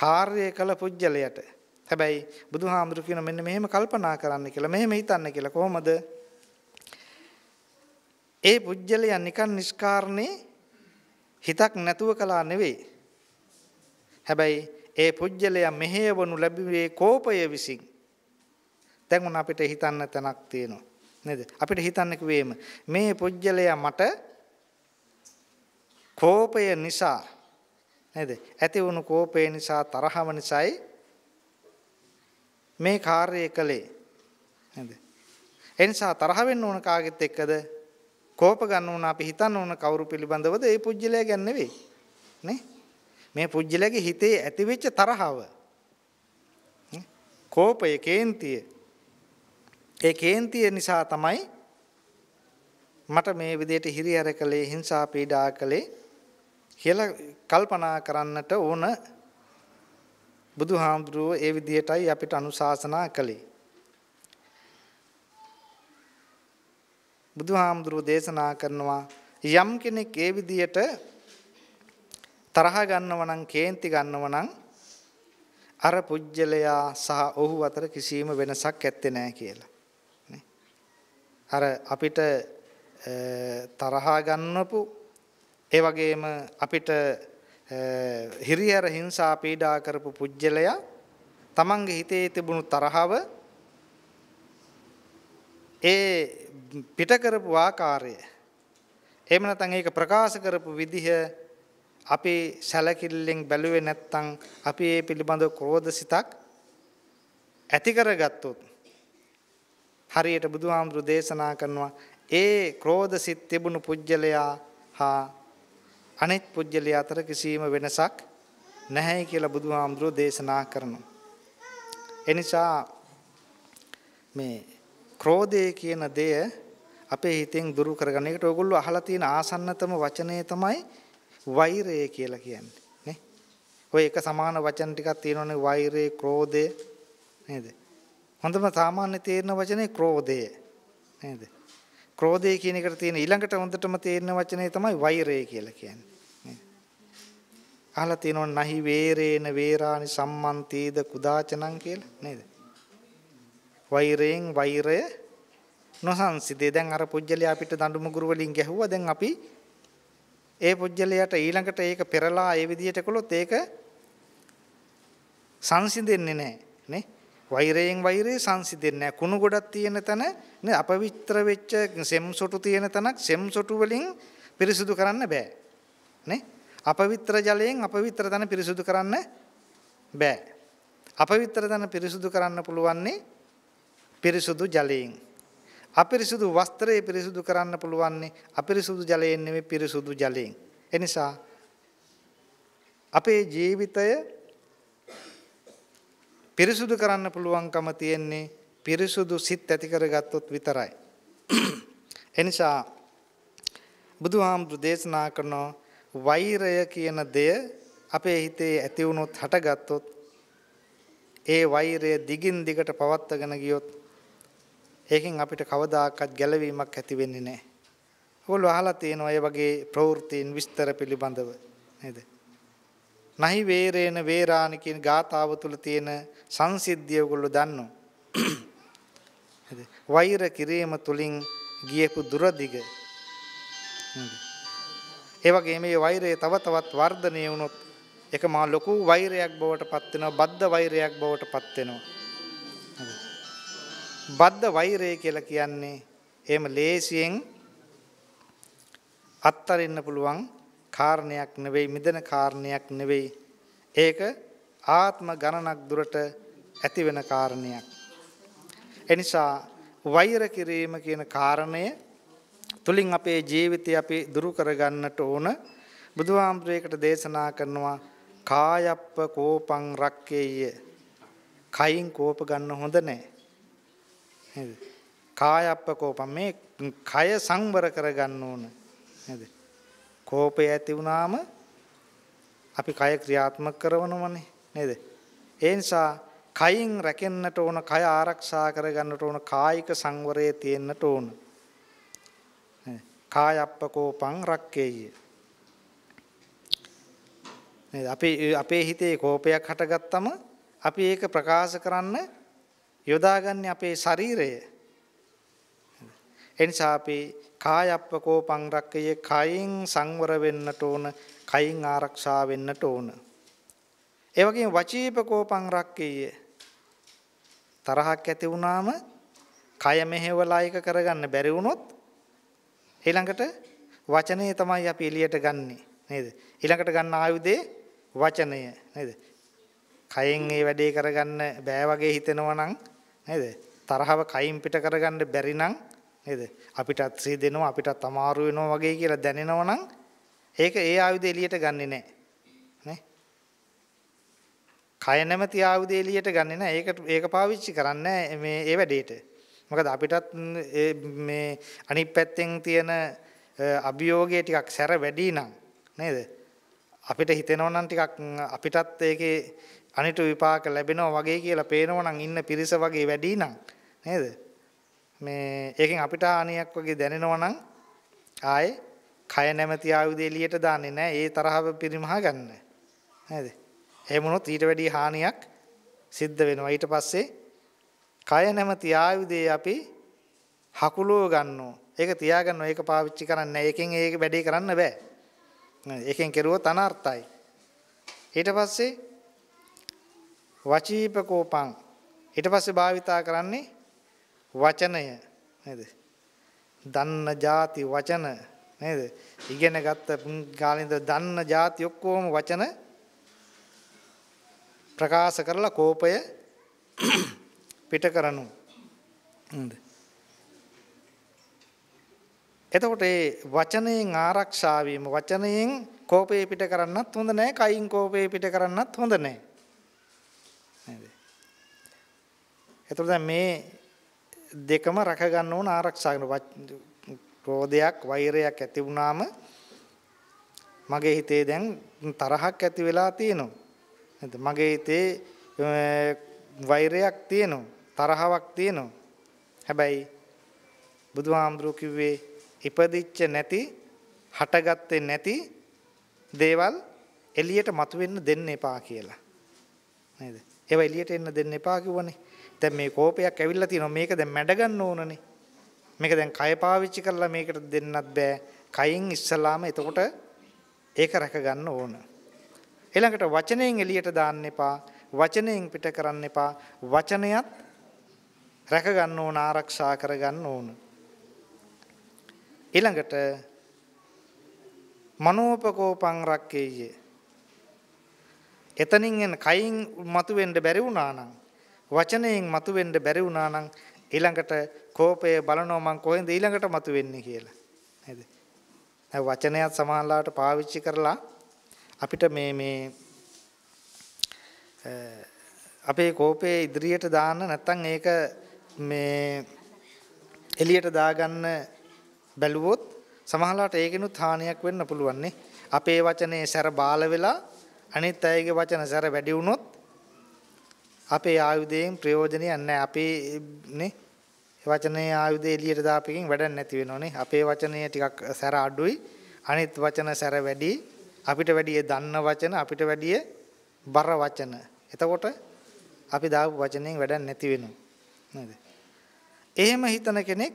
කාර්යය කළ පුජ්‍යලයට. හැබැයි බුදුහාමුදුරු කියන මෙන්න මෙහෙම කල්පනා කරන්න කියලා මෙහෙම හිතන්න කියලා කොහොමද? ඒ පුජ්‍යලය නිකන් නිෂ්කාරණේ හිතක් නැතුව කළා නෙවෙයි. හැබැයි ඒ පුජ්‍යලයා මෙහෙයවනු ලැබුවේ කෝපය විසින්. දැන් උන අපිට හිතන්න තැනක් තියෙනවා. නේද? අපිට හිතන්න කිව්වේම මේ පුජ්‍යලයා මට කෝපය නිසා නේද? ඇති වුණු කෝපය නිසා තරහව නිසායි මේ කාර්යය කළේ. නේද? ඒ නිසා තරහ වෙන්න ඕන කාගෙත් එක්කද? කෝප ගන්න ඕන අපි හිතන්න ඕන කවුරු පිළිබඳවද? ඒ පුජ්‍යලයා ගැන නෙවෙයි. නේ? මේ පුජ්‍යලගේ හිතේ ඇතිවෙච්ච තරහව කෝපය කේන්තිය ඒ කේන්තිය නිසා තමයි මට මේ විදියට හිරිහැර කළේ හිංසා පීඩා කළේ කියලා කල්පනා කරන්නට ඕන බුදුහාමුදුරුවෝ ඒ විදියටයි අපිට අනුශාසනා කළේ බුදුහාමුදුරුවෝ දේශනා කරනවා යම් කෙනෙක් ඒ විදියට තරහ ගන්නව නම් කේන්ති ගන්නව නම් අර පුජ්‍යලයා සහ ඔහු අතර කිසිම වෙනසක් ඇත්තේ නැහැ කියලා. අර අපිට තරහා ගන්නපු ඒ වගේම අපිට හිරිහැර හිංසා පීඩා කරපු පුජ්‍යලයා තමන්ගේ හිතේ තිබුණු තරහව ඒ පිට කරපු ආකාරය එහෙම නැත්නම් ඒක ප්‍රකාශ කරපු විදිහ අපේ සැලකිල්ලෙන් බැලුවේ නැත්තම් අපි ඒ පිළිබඳව ක්‍රෝධ සිතක් ඇති කරගත්තොත් හරියට බුදුහාමුදුරු දේශනා කරනවා ඒ ක්‍රෝධ සිත් තිබුණු පුජ්‍යලයා හා අනෙක් පුජ්‍යලයා අතර කිසිම වෙනසක් නැහැයි කියලා බුදුහාමුදුරු දේශනා කරනවා. එනිසා මේ ක්‍රෝධය කියන දෙය අපේ හිතෙන් දුරු කරගන්න එකට ඕගොල්ලෝ අහලා තියෙන ආසන්නතම වචනේ තමයි වෛරය කියලා කියන්නේ නේ. ඔය එක සමාන වචන ටිකක් තියෙනවනේ වෛරය, ක්‍රෝධය නේද? හොඳම සාමාන්‍ය තේරෙන වචනේ ක්‍රෝධය නේද? ක්‍රෝධය කියන එකට තියෙන ඊළඟට හොඳටම තේරෙන වචනේ තමයි වෛරය කියලා කියන්නේ. අහලා තියෙනවනේ නහි වේරේන වේරානි සම්මන්තේද කුදාචනං කියලා නේද? වෛරයෙන් වෛරය නොසංසිදේ දැන් අර පුජ්‍යලයා අපිට දඬුමුගුරු වලින් ගැහුවා දැන් අපි ඒ පුජ්‍යලයට ඊළඟට ඒක පෙරලා ඒ විදිහට කළොත් ඒක සංසිඳෙන්නේ නැහැ නේ වෛරයෙන් වෛරය සංසිඳෙන්නේ නැහැ කුණු ගොඩක් තියෙන තැන නේ අපවිත්‍ර වෙච්ච සෙම්සොටු තියෙන තැනක් සෙම්සොටු වලින් පිරිසුදු කරන්න බෑ නේ අපවිත්‍ර ජලයෙන් අපවිත්‍ර තැන පිරිසුදු කරන්න බෑ අපවිත්‍ර තැන පිරිසුදු කරන්න පුළුවන්නේ පිරිසුදු ජලයෙන් අපිරිසුදු වස්ත්‍රය පිරිසුදු කරන්න පුළුවන්නේ අපිරිසුදු ජලයෙන් නෙමෙයි පිරිසුදු ජලයෙන්. එනිසා අපේ ජීවිතය පිරිසුදු කරන්න පුළුවන්කම තියෙන්නේ පිරිසුදු සිත් ඇති කරගත්තොත් විතරයි. එනිසා බුදුහාමුදුරු දේශනා කරන වෛරය කියන දෙය අපේ හිතේ ඇති වුණොත් හටගත්තොත් ඒ වෛරය දිගින් දිගට පවත්වාගෙන ගියොත් ඒකෙන් අපිට කවදාකවත් ගැළවීමක් ඇති වෙන්නේ නැහැ. ඔයගොල්ලෝ අහලා තියෙනවා ඒ වගේ ප්‍රවෘත්තීන් විස්තර පිළිබඳව නේද? නහි වේරේන වේරාණ කියන ගාතාව තුල තියෙන සංසිද්ධිය ඔයගොල්ලෝ දන්නවා. නේද? වෛර කිරීම තුලින් ගියපු දුරදිග නේද? ඒ වගේම මේ වෛරය තව තවත් වර්ධනය වුණොත් එක මා ලොකු වෛරයක් බවට පත් වෙනවා බද්ධ වෛරයක් බවට පත් වෙනවා බද්ධ වෛරය කියලා කියන්නේ එහෙම ලේසියෙන් අත්තරෙන්න පුළුවන් කාරණයක් නෙවෙයි මිදෙන කාරණයක් නෙවෙයි ඒක ආත්ම ගණනක් දුරට ඇති වෙන කාරණයක් එනිසා වෛර කිරීම කියන කාරණය තුලින් අපේ ජීවිතය අපි දුරු කරගන්නට ඕන බුදුහාමුදුරේකට දේශනා කරනවා කායප්ප කෝපං රක්කේය කයින් කෝප ගන්න හොඳ නැහැ කායප්පකෝපම් මේ කය සංවර කරගන්න ඕන නේද? කෝපය ඇති වුණාම අපි කය ක්‍රියාත්මක කරනවනේ නේද? ඒ නිසා කයින් රැකෙන්නට ඕන කය ආරක්ෂා කරගන්නට ඕන කායික සංවරය තියෙන්නට ඕන. කායප්පකෝපං රක්කේය. නේද? අපේ අපේ හිතේ කෝපයක් හටගත්තම අපි ඒක ප්‍රකාශ කරන්න යොදාගන්නේ අපේ ශරීරය. එනිසා අපි කායප්පකෝ පංරක්කයේ කයින් සංවර වෙන්නට ඕන, කයින් ආරක්ෂා වෙන්නට ඕන. ඒ වගේම වචීපකෝ පංරක්කයේ තරහක් ඇති වුණාම කය මෙහෙवला එක කරගන්න බැරි වුණොත් ඊළඟට වචනේ තමයි අපි එළියට ගන්නෙ නේද ඊළඟට ගන්න ආයුධේ වචනය නේද කයෙන් ඒ වැඩේ කරගන්න බෑ වගේ හිතෙනවා නම් නේද? තරහව කයින් පිට කරගන්න බැරි නම් නේද? අපිටත් සී දෙනවා අපිටත් අමාරු වෙනවා වගේ කියලා දැනෙනවා නම් ඒක ඒ ආයුධ එළියට ගන්නෙ නෑ. නේ? කය නැමැති ආයුධ එළියට ගන්නෙ නෑ. ඒක ඒක පාවිච්චි කරන්නේ මේ ඒ වැඩේට. මොකද අපිටත් මේ අනිත් පැත්තෙන් තියෙන අභියෝගය ටිකක් සැර වැඩි නම් නේද? අපිට හිතෙනවා නම් ටිකක් අපිටත් ඒකේ අනිට විපාක ලැබෙනවා වගේ කියලා පේනවනම් ඉන්න පිරිස වගේ වැඩි නම් නේද මේ ඒකෙන් අපිට හානියක් වගේ දැනෙනවා නම් ආයේ කය නැමැති ආයුධය එළියට දාන්නේ නැහැ ඒ තරහව පරිමහ ගන්න නේද එහෙම වුණොත් ඊට වැඩි හානියක් සිද්ධ වෙනවා ඊට පස්සේ කය නැමැති ආයුධය අපි හකුලුව ගන්නවා ඒක තියාගන්නවා ඒක පාවිච්චි කරන්නේ නැහැ ඒකෙන් ඒක වැඩේ කරන්න බෑ ඒකෙන් කෙරුවොත් අනර්ථයි ඊට පස්සේ වචීපකෝපං ඊට පස්සේ භාවිතා කරන්නේ වචනය නේද? දන්න ಜಾති වචන නේද? ඉගෙන ගත්ත කාලේද දන්න ಜಾති ඔක්කොම වචන ප්‍රකාශ කරලා කෝපය පිට කරනු. නේද? එතකොට ඒ වචනයෙන් ආරක්ෂා වීම වචනයෙන් කෝපය පිට කරන්නත් හොඳ නැහැ කයින් කෝපය පිට කරන්නත් හොඳ නැහැ එතකොට දැන් මේ දෙකම රැක ගන්න ඕන ආරක්ෂා කරන ක්‍රෝධයක් වෛරයක් ඇති වුණාම මගේ හිතේ දැන් තරහක් ඇති වෙලා තියෙනවා. නේද? මගේ හිතේ වෛරයක් තියෙනවා. තරහවක් තියෙනවා. හැබැයි බුදුහාමුදුරුවෝ කිව්වේ ඉපදිච්ච නැති හටගත්තේ නැති දේවල් එළියට මතුවෙන්න දෙන්න එපා කියලා. නේද? ඒවා එළියට එන්න දෙන්න එපා කිව්වනේ. දැන් මේ කෝපයක් ඇවිල්ලා තියෙනවා මේක දැන් මැඩ ගන්න ඕනනේ. මේක දැන් කය පාවිච්චි කරලා මේකට දෙන්නත් බෑ. කයින් ඉස්සලාම එතකොට ඒක රැක ගන්න ඕන. ඊළඟට වචනයෙන් එළියට දාන්න එපා. වචනයෙන් පිට කරන්න එපා. වචනයත් රැක ගන්න ඕන ආරක්ෂා කර ගන්න ඕන. ඊළඟට මනෝපකෝපං රක්කේය. එතනින් එන කයින් මතුවෙන්න බැරි වුණා නම් වචනයෙන් මතුවෙන්න බැරි වුණා නම් ඊළඟට කෝපය බලනවා මං කොහෙන්ද ඊළඟට මතුවෙන්නේ කියලා. නේද? දැන් වචනයත් සමානලාවට පාවිච්චි කරලා අපිට මේ මේ අපේ කෝපය ඉදිරියට දාන්න නැත්නම් ඒක මේ එළියට දාගන්න බැලුවොත් සමහරවිට ඒකිනුත් හානියක් වෙන්න පුළුවන් අපේ වචනේ සැර බාල වෙලා අනිත් අයගේ වචන සැර වැඩි වුණොත් අපේ ආයුධයෙන් ප්‍රයෝජනයක් නැහැ. අපේ නේ වචනේ ආයුධය එළියට දාපකින් වැඩක් නැති වෙනෝනේ. අපේ වචනය ටිකක් සැර අඩුයි. අනිත් වචන සැර වැඩි. අපිට වැඩිය දන්න වචන අපිට වැඩිය බර වචන. එතකොට අපි දාපු වචනෙන් වැඩක් නැති වෙනවා. නේද? එහෙම හිතන කෙනෙක්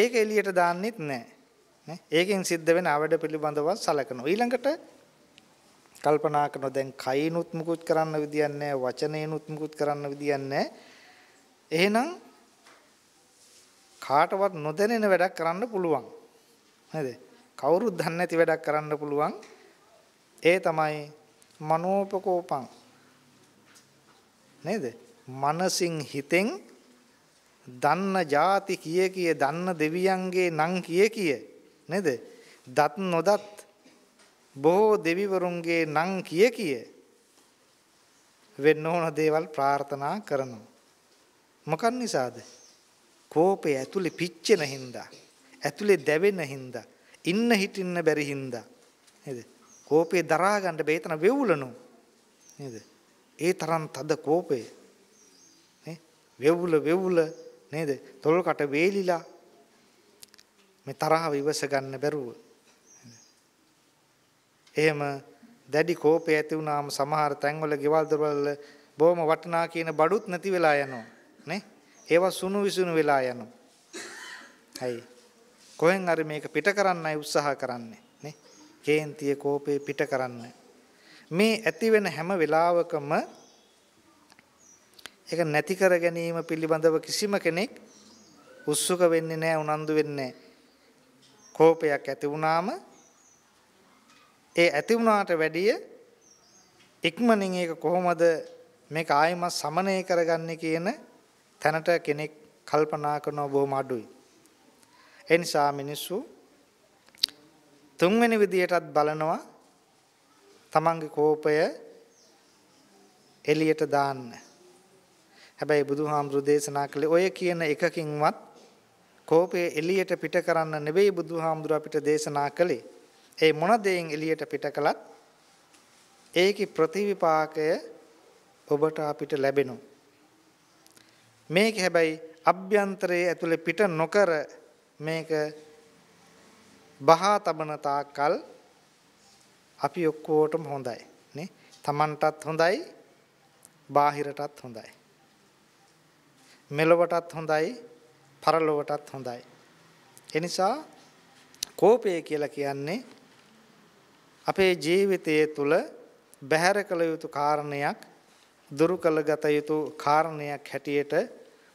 ඒක එළියට දාන්නෙත් නැහැ. ඒකෙන් සිද්ධ වෙන අවඩ පිළිබඳව සලකනවා. ඊළඟට කල්පනා කරනවා දැන් කයිනුත් මුකුත් කරන්න විදියක් නැහැ වචනේනුත් මුකුත් කරන්න විදියක් නැහැ එහෙනම් කාටවත් නොදැනෙන වැඩක් කරන්න පුළුවන් නේද කවුරුත් දන්නේ නැති වැඩක් කරන්න පුළුවන් ඒ තමයි මනෝපකෝපං නේද මනසින් හිතෙන් දන්න ಜಾති කිය කිය දන්න දෙවියන්ගේ නම් කිය කිය නේද දත් නොදත් බොහෝ දෙවිවරුන්ගේ නම් කිය කිය වෙන්න ඕන දේවල් ප්‍රාර්ථනා කරනවා. මොකක් නිසාද? කෝපය ඇතුලේ පිච්චෙන හින්දා, ඇතුලේ දැවෙන හින්දා, ඉන්න හිටින්න බැරි හින්දා නේද? කෝපේ දරා ගන්න බේතන වෙවුලනෝ නේද? ඒ තරම් තද කෝපය නේ? වෙවුල වෙවුල නේද? තොල්කට වේලිලා මේ තරහව ඉවස ගන්න බැරුව එහෙම දැඩි කෝපය ඇති වුණාම සමහර තැන්වල ගෙවල් දොරවල් බොහොම වටිනා කියන බඩුත් නැති වෙලා යනවා නේ. ඒවා සුණු විසුණු වෙලා යනවා. හයි. කොහෙන් අර මේක පිට කරන්නයි උත්සාහ කරන්නේ නේ. කේන්තිය කෝපේ පිට කරන්න. මේ ඇති වෙන හැම වෙලාවකම ඒක නැති කර ගැනීම පිළිබඳව කිසිම කෙනෙක් උත්සුක වෙන්නේ නැහැ උනන්දු වෙන්නේ නැහැ. කෝපයක් ඇති වුණාම ඒ ඇති වුණාට වැඩිය ඉක්මනින් ඒක කොහොමද මේක ආයෙමත් සමනය කරගන්නේ කියන තැනට කෙනෙක් කල්පනා කරනව බොහොම අඩුයි. ඒ නිසා මිනිස්සු තුන්වෙනි විදියටත් බලනවා තමන්ගේ කෝපය එළියට දාන්න. හැබැයි බුදුහාමුදුරු දේශනා කළේ ඔය කියන එකකින්වත් කෝපය එළියට පිට කරන්න නෙවෙයි බුදුහාමුදුර අපිට දේශනා කළේ. ඒ මොන දෙයින් එළියට පිට කළත් ඒකේ ප්‍රතිවිපාකය ඔබට අපිට ලැබෙනවා. මේක හැබැයි අභ්‍යන්තරයේ ඇතුලේ පිට නොකර මේක බහා තබන තාක්කල් අපි ඔක්කොටම හොඳයි නේ. Tamanටත් හොඳයි, බාහිරටත් හොඳයි. මෙලොවටත් හොඳයි, පරලොවටත් හොඳයි. එනිසා කෝපය කියලා කියන්නේ අපේ ජීවිතයේ තුල බැහැර කළ යුතු කාරණයක් දුරු කළගත යුතු කාරණයක් හැටියට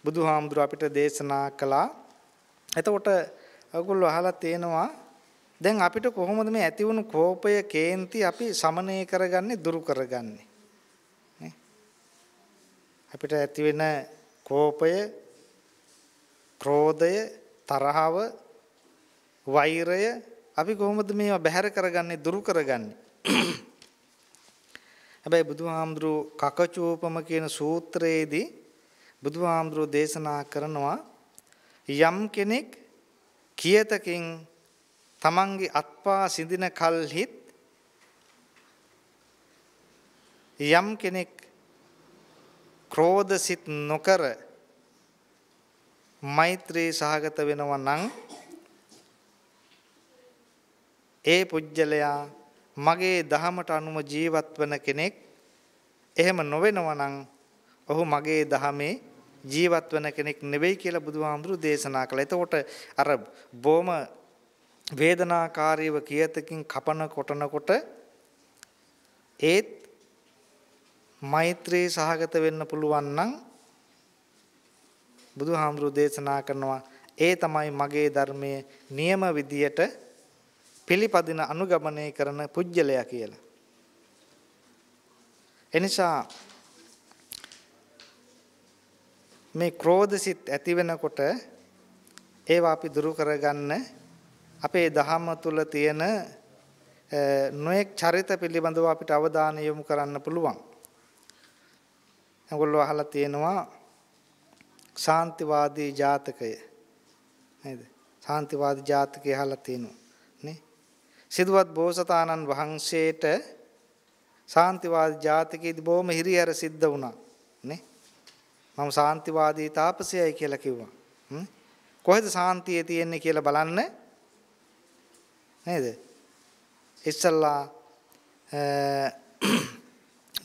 බුදුහාමුදුර අපිට දේශනා කළා. එතකොට ඔයගොල්ලෝ අහලා තියෙනවා දැන් අපිට කොහොමද මේ ඇති වුණු කෝපය කේන්ති අපි සමනය කරගන්නේ දුරු කරගන්නේ නේ අපිට ඇති වෙන කෝපය ක්‍රෝධය තරහව වෛරය අපි කොහොමද මේවා බැහැර කරගන්නේ දුරු කරගන්නේ? හැබැයි බුදුහාමුදුරුව කකචූපම කියන සූත්‍රයේදී බුදුහාමුදුරුව දේශනා කරනවා යම් කෙනෙක් කියතකින් තමන්ගේ අත්පා සිඳින කල්හිත් යම් කෙනෙක් ක්‍රෝධසිත නොකර මෛත්‍රී සහගත වෙනවා නම් ඒ පුජ්‍යලයා මගේ දහමට අනුව ජීවත් වන කෙනෙක් එහෙම නොවෙනවා නම් ඔහු මගේ දහමේ ජීවත් වන කෙනෙක් නෙවෙයි කියලා බුදුහාමුදුරු දේශනා කළා. එතකොට අර බොම වේදනාකාරීව කියතකින් කපන කොටනකොට ඒත් මෛත්‍රී සහගත වෙන්න පුළුවන් නම් බුදුහාමුදුරු දේශනා කරනවා ඒ තමයි මගේ ධර්මයේ නියම විදියට පිළිපදින අනුගමනය කරන පුජ්‍යලයා කියලා. එනිසා මේ ක්‍රෝධසිත ඇති වෙනකොට ඒවා අපි දුරු කරගන්න අපේ දහම තුල තියෙන නොඑක් චරිත පිළිබඳව අපිට අවධානය යොමු කරන්න පුළුවන්. ඒගොල්ලෝ අහලා තියෙනවා ශාන්තිවාදී ජාතකය. නේද? ශාන්තිවාදී ජාතකය අහලා තියෙනවා. සිදුවත් බෝසතාණන් වහන්සේට සාන්තිවාදී ජාතිකයේදී බොහොම හිරිහැර සිද්ධ වුණා නේ මම සාන්තිවාදී තාපසයයි කියලා කිව්වා කොහෙද සාන්තිය තියෙන්නේ කියලා බලන්න නේද ඉස්සල්ලා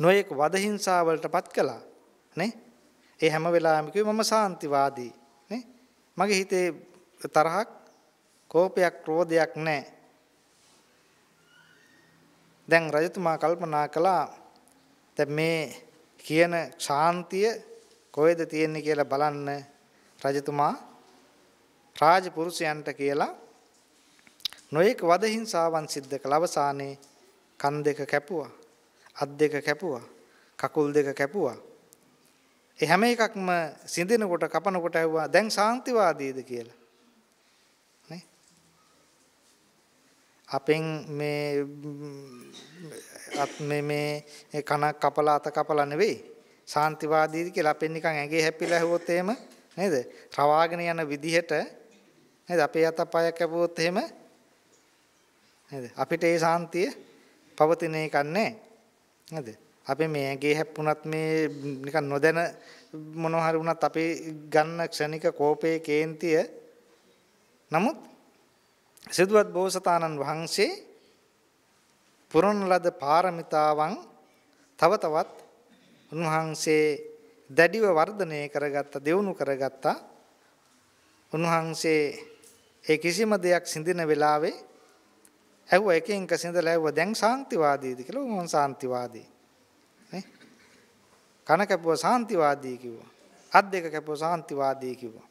නොයෙක් වද හිංසා වලටපත් කළා නේ ඒ හැම වෙලාවෙම කිව්වේ මම සාන්තිවාදී නේ මගේ හිතේ තරහක් කෝපයක් ක්‍රෝධයක් නැහැ දැන් රජතුමා කල්පනා කළා දැන් මේ කියන ශාන්තිය කොහෙද තියෙන්නේ කියලා බලන්න රජතුමා රාජපුරුෂයන්ට කියලා නොඑක වද හිංසාවන් සිද්ධ කළ අවසානයේ කන් දෙක කැපුවා අත් දෙක කැපුවා කකුල් දෙක කැපුවා ඒ හැම එකක්ම සිඳිනකොට කපනකොට ඇහුවා දැන් ශාන්තිවාදීද කියලා අපෙන් මේ මේ මේ කනක් කපලා අත කපලා නෙවෙයි සාන්තිවාදීද කියලා අපෙන් නිකන් ඇඟේ හැපිලා හුවොත් එහෙම නේද? රවාගෙන යන විදිහට නේද? අපේ අතපය කැපුවොත් එහෙම නේද? අපිට ඒ සාන්තිය පවතින එකක් නැහැ. නේද? අපි මේ ඇඟේ හැප්පුණත් මේ නිකන් නොදැන මොනවා හරි වුණත් අපි ගන්න ක්ෂණික කෝපයේ කේන්තිය නමුත් සිදුවත් බෝසතාණන් වහන්සේ පුරණ ලද පාරමිතාවන් තව තවත් උන්වහන්සේ දැඩිව වර්ධනය කරගත්ත දෙවුණු කරගත්ත උන්වහන්සේ ඒ කිසිම දෙයක් සිඳින වෙලාවේ ඇහුව එකින් එක සිඳලා ඇහුව දැන් සාන්තිවාදීද කියලා උන් සාන්තිවාදී නේ කන කැපුව සාන්තිවාදී කිව්වා අත් දෙක කැපුව සාන්තිවාදී කිව්වා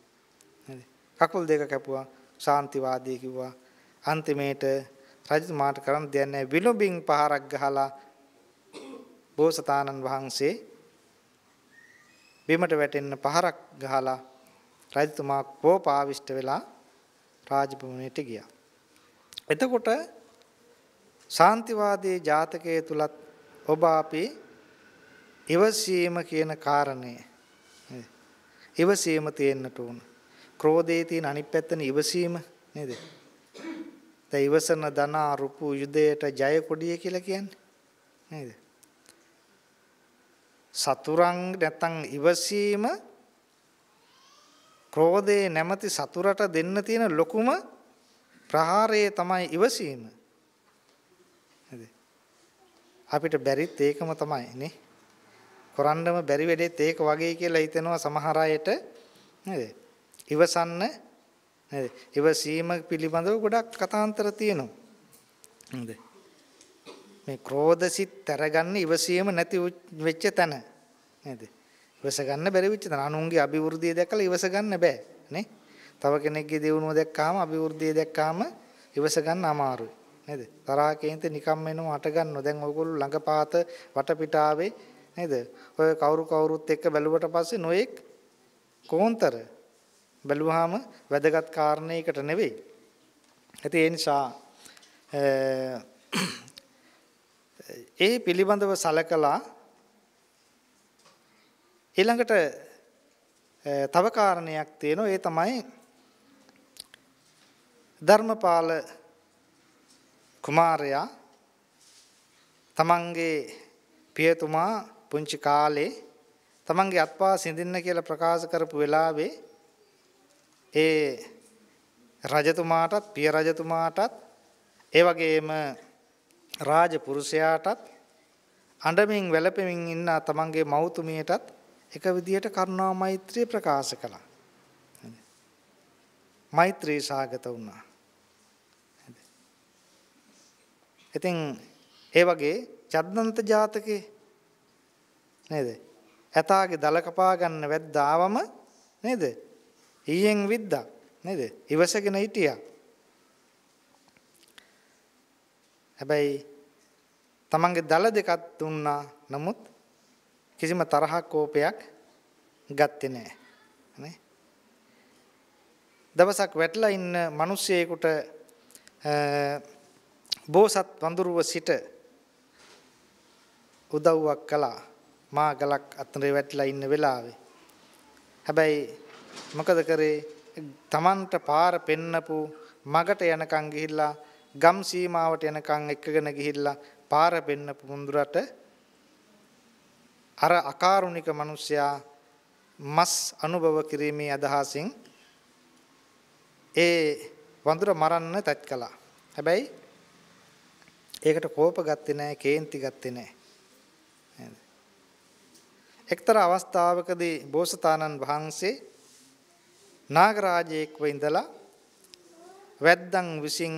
නේද කකුල් දෙක කැපුවා සාන්තිවාදී කිව්වා අන්තිමේට රජතුමාට කරන්න දෙයක් නැහැ විලුඹින් පහරක් ගහලා බෝසතාණන් වහන්සේ බිමට වැටෙන්න පහරක් ගහලා රජතුමා කෝපාවිෂ්ඨ වෙලා රාජභවනයට ගියා. එතකොට සාන්තිවාදී ජාතකයේ තුලත් ඔබ අපේ ඉවසීම කියන කාරණය ඉවසීම තියෙන්නට ඕන. ක්‍රෝධයේ තියෙන අනිත් පැත්තනේ ඉවසීම නේද? දැන් ඉවසන ධන රුපු යුදයට ජය කොඩිය කියලා කියන්නේ නේද? සතුරන් නැත්තම් ඉවසීම ක්‍රෝධේ නැමැති සතුරට දෙන්න තියෙන ලොකුම ප්‍රහාරය තමයි ඉවසීම. නේද? අපිට බැරිත් ඒකම තමයි නේ. කරන්නම බැරි වෙලෙත් ඒක වගේ කියලා හිතෙනවා සමහර අයට නේද? ඉවසන්න නේද? ඉවසීම පිළිබඳව ගොඩක් කතාන්තර තියෙනවා. නේද? මේ ක්‍රෝධසිත තරගන්න ඉවසීම නැති වෙච්ච තැන. නේද? ඉවස ගන්න බැරි වෙච්ච තැන. අනුන්ගේ අභිවෘද්ධිය දැකලා ඉවස ගන්න බෑ. නේ? තව කෙනෙක්ගේ දියුණුව දැක්කාම අභිවෘද්ධිය දැක්කාම ඉවස ගන්න අමාරුයි. නේද? තරහා කේන්ත නිකම් වෙනව අට ගන්නවා. දැන් ඔයගොල්ලෝ ළඟපාත වටපිටාවේ නේද? ඔය කවුරු කවුරුත් එක්ක බැලුවට පස්සේ නොඑක් කෝන්තර බැලුවාම වැදගත් කාරණයකට නෙවෙයි. ඇති ඒ නිසා ඒ පිළිබඳව සලකලා ඊළඟට තව කාරණයක් තියෙනවා ඒ තමයි ධර්මපාල කුමාරයා තමන්ගේ පියතුමා පුංචි කාලේ තමන්ගේ අත්පා සිඳින්න කියලා ප්‍රකාශ කරපු වෙලාවේ ඒ රජතුමාටත් පිය රජතුමාටත් ඒ වගේම රාජපුරුෂයාටත් අඬමින් වැළපෙමින් ඉන්න තමන්ගේ මව්තුමියටත් එක විදියට කරුණා මෛත්‍රිය ප්‍රකාශ කළා. මෛත්‍රී සාගත වුණා. ඉතින් ඒ වගේ චද්දන්ත ජාතකේ නේද? ඇතාගේ දල කපා ගන්න වැද්දාවම නේද? ඊයෙන් විද්දා නේද? ඉවසගෙන හිටියා. හැබැයි තමන්ගේ දල දෙකක් දුන්නා. නමුත් කිසිම තරහක් කෝපයක් ගත්තේ නැහැ. නේ? දවසක් වැටලා ඉන්න මිනිස්සෙකුට බෝසත් වඳුරුව සිට උදව්වක් කළා. මා ගලක් අතරේ වැටලා ඉන්න වෙලාවේ. හැබැයි මොකද කරේ තමන්ට පාර පෙන්නපු මගට යනකම් ගිහිල්ලා ගම් සීමාවට යනකම් එක්කගෙන ගිහිල්ලා පාර පෙන්නපු මුඳුරට අර අකාරුණික මිනිසයා මස් අනුභව කිරීමේ අදහසින් ඒ වඳුර මරන්න තත් කළා. හැබැයි ඒකට කෝප ගත්තේ නැහැ, කේන්ති ගත්තේ නැහැ. එක්තරා අවස්ථාවකදී බෝසතාණන් වහන්සේ නාගරාජයෙක්ව ඉඳලා වැද්දන් විසින්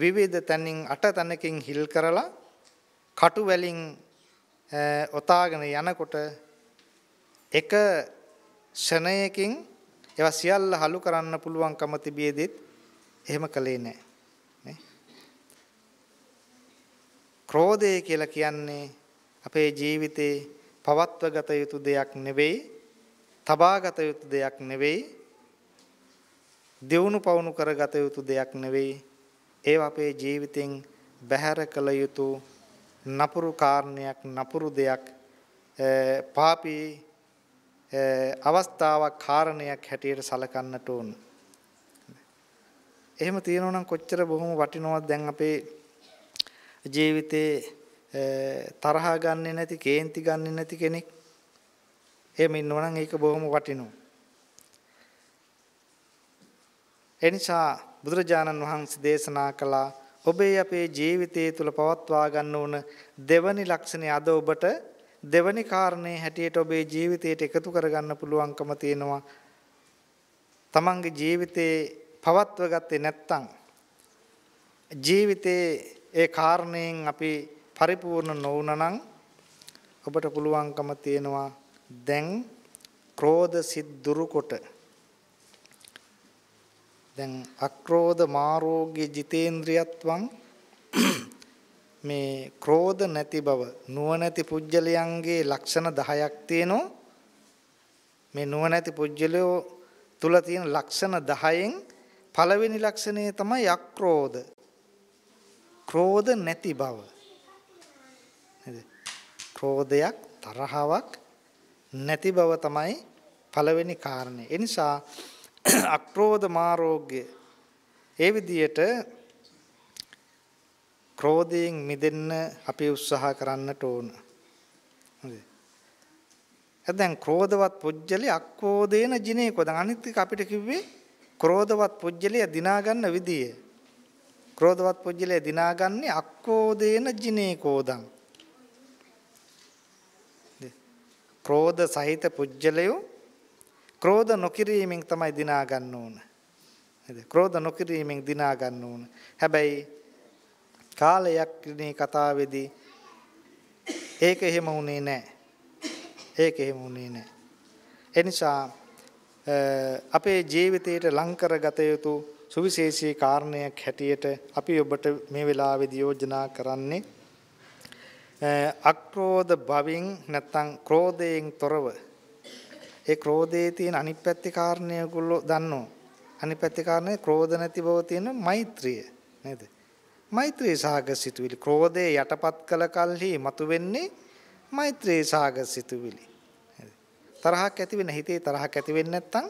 විවිධ තැනින් අට තැනකින් හිල් කරලා කටු වැලින් ඔතාගෙන යනකොට එක ෂණයකින් ඒවා සියල්ල හලු කරන්න පුළුවන්කම තිබියදෙත් එහෙම කළේ නැහැ. ක්‍රෝධය කියලා කියන්නේ අපේ ජීවිතේ පවත්වගත යුතු දෙයක් නෙවෙයි, තබාගත යුතු දෙයක් නෙවෙයි, දියුණු පවුණු කරගත යුතු දෙයක් නෙවෙයි. ඒව අපේ ජීවිතෙන් බැහැර කළ යුතු නපුරු කාරණයක් නපුරු දෙයක් පාපී අවස්ථාවක් කාරණයක් හැටියට සලකන්නට ඕන. එහෙම තියෙනවා නම් කොච්චර බොහොම වටිනවද දැන් අපේ ජීවිතේ තරහා ගන්නෙ නැති කේන්ති ගන්නෙ නැති කෙනෙක් එහෙම ඉන්නවනම් ඒක බොහොම වටිනවා. එනිසා බුදුරජාණන් වහන්සේ දේශනා කළා ඔබේ අපේ ජීවිතය තුළ පවත්වා ගන්න ඕන දෙවනි ලක්ෂණය අද ඔබට දෙවනි කාරණේ හැටියට ඔබේ ජීවිතයට එකතු කරගන්න පුළුවන්කම තියෙනවා. තමන්ගේ ජීවිතේ පවත්ව ගත්තේ නැත්නම් ජීවිතේ ඒ කාරණයෙන් අපි පරිපූර්ණ නොවුනනම් ඔබට පුළුවන්කම තියෙනවා දැන් ක්‍රෝධ සිත් දුරුකොට දැන් අක්‍රෝධ මාරෝග්‍ය ජිතේන්ද්‍රියත්වං මේ ක්‍රෝධ නැති බව නුවණැති පුජ්‍යලයන්ගේ ලක්ෂණ 10ක් තියෙනවා මේ නුවණැති පුජ්‍යලයෝ තුල තියෙන ලක්ෂණ 10න් පළවෙනි ලක්ෂණය තමයි අක්‍රෝධ ක්‍රෝධ නැති බව නේද ක්‍රෝධයක් තරහාවක් නැති බව තමයි පළවෙනි කාරණේ ඒ නිසා අක්‍රෝධ මාරෝග්‍ය ඒ විදියට ක්‍රෝධයෙන් මිදෙන්න අපි උත්සාහ කරන්නට ඕන. හරි. දැන් ක්‍රෝධවත් පුජ්‍යලේ අක්‍රෝධේන ජිනේකෝ දැන් අනිත් එක අපිට කිව්වේ ක්‍රෝධවත් පුජ්‍යලේ දිනා ගන්න විදිය. ක්‍රෝධවත් පුජ්‍යලේ දිනාගන්නේ අක්‍රෝධේන ජිනේකෝදං. ක්‍රෝධ සහිත පුජ්‍යලයෝ ක්‍රෝධ නොකිරීමෙන් තමයි දිනා ගන්න ඕන. නේද? ක්‍රෝධ නොකිරීමෙන් දිනා ගන්න ඕන. හැබැයි කාලයක්නේ කතාවේදී ඒක එහෙම වුණේ නැහැ. ඒක එහෙම වුණේ නැහැ. එනිසා අපේ ජීවිතයට ලං කරගත යුතු සුවිශේෂී කාරණයක් හැටියට අපි ඔබට මේ වෙලාවේදී යෝජනා කරන්නේ අක්‍රෝධ භවින් නැත්නම් ක්‍රෝධයෙන් තොරව ඒ ක්‍රෝධයේ තියෙන අනිත් පැත්තේ කාරණේ ඔයගොල්ලෝ දන්නෝ. අනිත් පැත්තේ කාරණේ ක්‍රෝධ නැති බව තියෙන මෛත්‍රිය නේද? මෛත්‍රී සාගත සිතුවිලි ක්‍රෝධය යටපත් කළ කල්හි මතුවෙන්නේ මෛත්‍රී සාගත සිතුවිලි. තරහක් ඇති වෙන හිතේ තරහක් ඇති වෙන්නේ නැත්නම්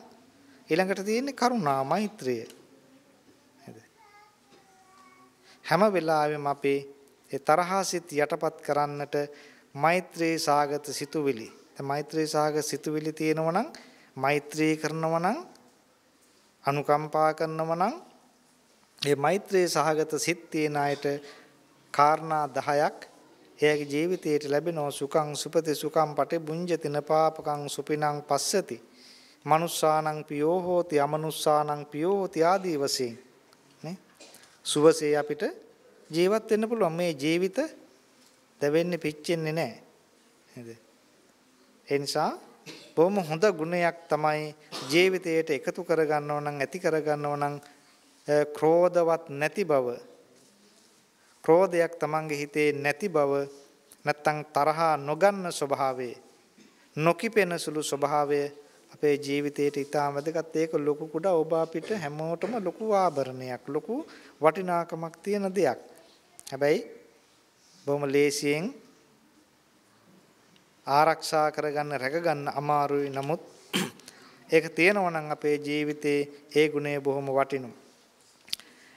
ඊළඟට තියෙන්නේ කරුණා මෛත්‍රිය. හැම වෙලාවෙම අපේ ඒ තරහා සිත් යටපත් කරන්නට මෛත්‍රී සාගත සිතුවිලි දැන් මෛත්‍රී සාග සිතුවිලි තියෙනවා නම් මෛත්‍රී කරනවා නම් අනුකම්පා කරනවා නම් මේ මෛත්‍රී සහගත සිත් තියෙන අයට කාරණා 10ක් එයාගේ ජීවිතයට ලැබෙනවා සුඛං සුපති සුඛං පටි බුඤ්ජතින පාපකං සුපිනං පස්සති manussානං පියෝ හෝති අමනුස්සානං පියෝ හෝති ආදී වශයෙන් නේ සුවසේ අපිට ජීවත් වෙන්න පුළුවන් මේ ජීවිත දැවෙන්නේ පිච්චෙන්නේ නැහැ නේද ඒ නිසා බොහොම හොඳ ගුණයක් තමයි ජීවිතයට එකතු කරගන්නව නම් ඇති කරගන්නව නම් ක්‍රෝධවත් නැති බව ක්‍රෝධයක් තමන්ගේ හිතේ නැති බව නැත්තම් තරහා නොගන්න ස්වභාවය නොකිපෙන සුළු ස්වභාවය අපේ ජීවිතයට ඉතාම වැදගත් ඒක ලොකු කුඩා ඔබ අපිට හැමෝටම ලොකු ආභරණයක් ලොකු වටිනාකමක් තියෙන දෙයක්. හැබැයි බොහොම ලේසියෙන් ආරක්ෂා කරගන්න රැකගන්න අමාරුයි නමුත් ඒක තියෙනවා නම් අපේ ජීවිතේ ඒ ගුණය බොහොම වටිනවා.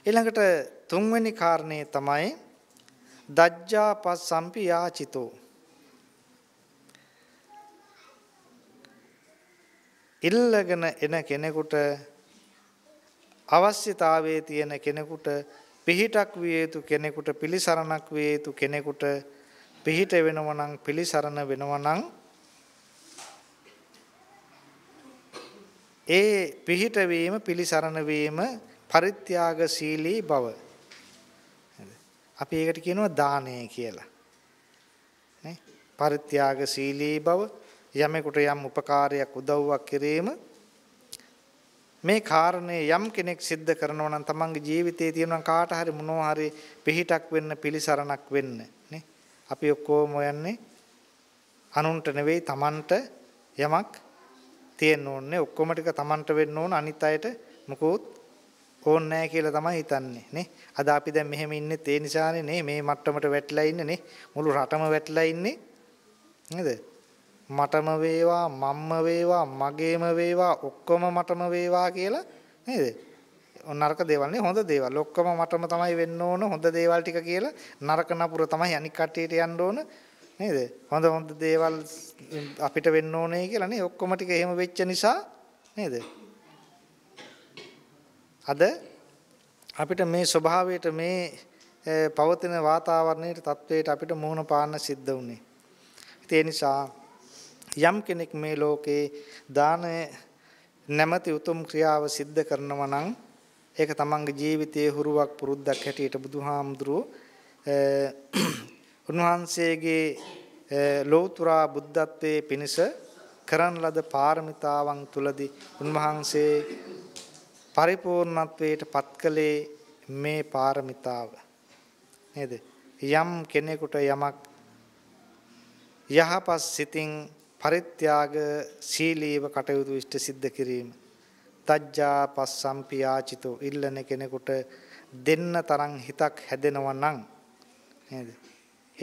ඊළඟට තුන්වෙනි කාරණේ තමයි දජ්ජාපස් සම්පියාචිතෝ ඉල්ලගෙන එන කෙනෙකුට අවශ්‍යතාවයේ තියෙන කෙනෙකුට පිහිටක් විය යුතු කෙනෙකුට පිළිසරණක් විය යුතු කෙනෙකුට පිහිට වෙනවා නම් පිළිසරණ වෙනවා නම් ඒ පිහිට වීම පිළිසරණ වීම පරිත්‍යාගශීලී බව අපි ඒකට කියනවා දානය කියලා නේ පරිත්‍යාගශීලී බව යමෙකුට යම් උපකාරයක් උදව්වක් කිරීම මේ කාරණේ යම් කෙනෙක් සිද්ධ කරනවා නම් තමන්ගේ ජීවිතයේ තියෙනවා කාට හරි මොනවා හරි පිහිටක් වෙන්න පිළිසරණක් වෙන්න අපි ඔක්කොම යන්නේ අනුන්ට නෙවෙයි තමන්ට යමක් තියෙන්න ඕනේ. ඔක්කොම ටික තමන්ට වෙන්න ඕන අනිත් අයට මොකොත් ඕනේ නැහැ කියලා තමයි හිතන්නේ නේ. අද අපි දැන් මෙහෙම ඉන්නේ ඒ නිසානේ නේ මේ මට්ටමට වැටලා ඉන්නේ නේ. මුළු රටම වැටලා ඉන්නේ නේද? මටම වේවා මම්ම වේවා මගේම වේවා ඔක්කොම මටම වේවා කියලා නේද? නරක දේවල් නේ හොඳ දේවල්. ඔක්කොම මටම තමයි වෙන්න ඕන හොඳ දේවල් ටික කියලා නරක නපුර තමයි අනික් කට්ටියට යන්න ඕන නේද? හොඳ හොඳ දේවල් අපිට වෙන්න ඕනේ කියලා නේ ඔක්කොම ටික එහෙම වෙච්ච නිසා නේද? අද අපිට මේ ස්වභාවයට මේ පවතින වාතාවරණයේ තත්වයට අපිට මුහුණ පාන්න සිද්ධ වුණේ. ඒ නිසා යම් කෙනෙක් මේ ලෝකේ දානය නැමැති උතුම් ක්‍රියාව සිද්ධ කරනවා නම් ඒක තමන්ගේ ජීවිතයේ හුරුවක් පුරුද්දක් හැටියට බුදුහාමුදුරුව උන්වහන්සේගේ ලෝතුරා බුද්ධත්වයේ පිණිස කරන ලද පාරමිතාවන් තුලදී උන්වහන්සේ පරිපූර්ණත්වයට පත්කලේ මේ පාරමිතාව නේද යම් කෙනෙකුට යමක් යහපත් සිතින් පරිත්‍යාග සීලීව කටයුතු ඉෂ්ට සිද්ධ කිරීම තජ්ජා පස්සම්පියාචිතෝ ඉල්ලන කෙනෙකුට දෙන්න තරම් හිතක් හැදෙනවා නම් නේද?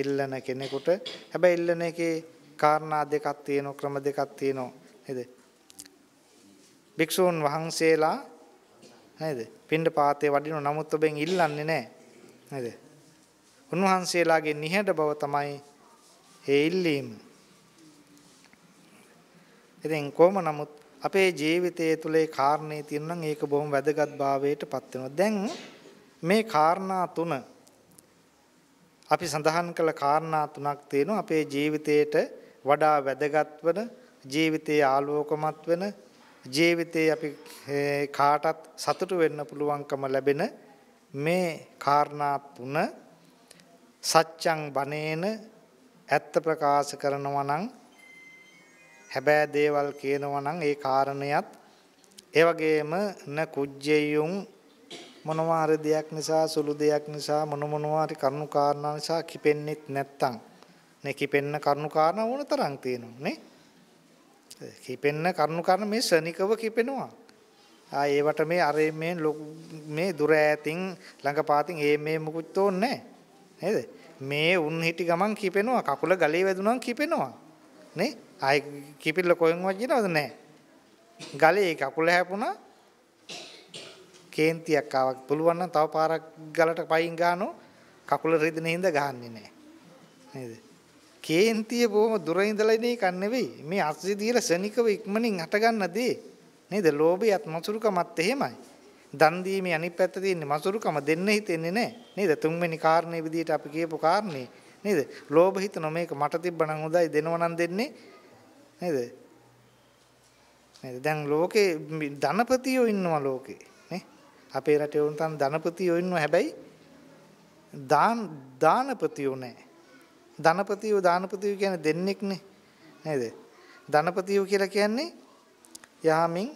ඉල්ලන කෙනෙකුට හැබැයි ඉල්ලන එකේ කාරණා දෙකක් තියෙනවා ක්‍රම දෙකක් තියෙනවා නේද? භික්ෂූන් වහන්සේලා නේද? පින්ඳ පාතේ වඩිනව නමුත් ඔබෙන් ඉල්ලන්නේ නැහැ නේද? උන්වහන්සේලාගේ නිහඬ බව තමයි ඒ ඉල්ලීම. ඉතින් කොහොම නමුත් අපේ ජීවිතය තුළ ඒ කාරණේ තියෙනනම් ඒක බොහොම වැදගත් භාවයට පත් වෙනවා. දැන් මේ කාරණා තුන අපි සඳහන් කළ කාරණා තුනක් තියෙනවා අපේ ජීවිතයට වඩා වැදගත් වන ජීවිතයේ ආලෝකමත් වෙන ජීවිතේ අපි කාටත් සතුටු වෙන්න පුළුවන්කම ලැබෙන මේ කාරණා තුන සත්‍යං බනේන ඇත්ත ප්‍රකාශ කරනවා නම් හැබෑ දේවල් කියනවා නම් ඒ කාරණයත් ඒ වගේම න කුජ්ජෙයුම් මොනවා හරි දෙයක් නිසා සුළු දෙයක් නිසා මොන මොනවා හරි කරුණු කාරණා නිසා කිපෙන්නෙත් නැත්තම් නේ කිපෙන්න කරුණු කාරණා ඕන තරම් තියෙනවා නේ කිපෙන්න කරුණු කාරණා මේ ශනිකව කිපෙනවා ආ ඒවට මේ අර මේ මේ දුර ඈතින් ළඟපාතින් ඒ මේ මුකුත් ඕනේ නේද මේ උන් හිටි ගමන් කිපෙනවා කකුල ගලේ වැදුනම කිපෙනවා නේ ආයි කිපිල්ල කොහෙන්වත් ගිනවද නැහැ ගලේ කකුල හැපුණා කේන්තියක් ආවා පුළුවන් නම් තව පාරක් ගලට පයින් ගානෝ කකුල රිදෙන හින්දා ගහන්නේ නැහැ නේද කේන්තිය බොහොම දුර ඉඳලා ඉන්නේ කන් නෙවෙයි මේ අස්සේ දීලා සනිකව ඉක්මනින් හට ගන්න දේ නේද ලෝභයත් මසුරුකමත් එහෙමයි දන් දීමේ අනිත් පැත්ත තියෙන්නේ මසුරුකම දෙන්න හිතෙන්නේ නැහැ නේද තුන්වෙනි කාරණේ විදිහට අපි කියපු කාරණේ නේද? ලෝභ හිතනවා මේක මට තිබ්බනම් හොඳයි දෙනවා නම් දෙන්නේ නේද? නේද? දැන් ලෝකේ ධනපතියෝ ඉන්නවා ලෝකේ නේ? අපේ රටේ වුණ තන ධනපතියෝ ඉන්නවා හැබැයි දාන දානපතියෝ නැහැ. ධනපතියෝ දානපතියෝ කියන්නේ දෙන්නෙක් නේ නේද? ධනපතියෝ කියලා කියන්නේ යහමින්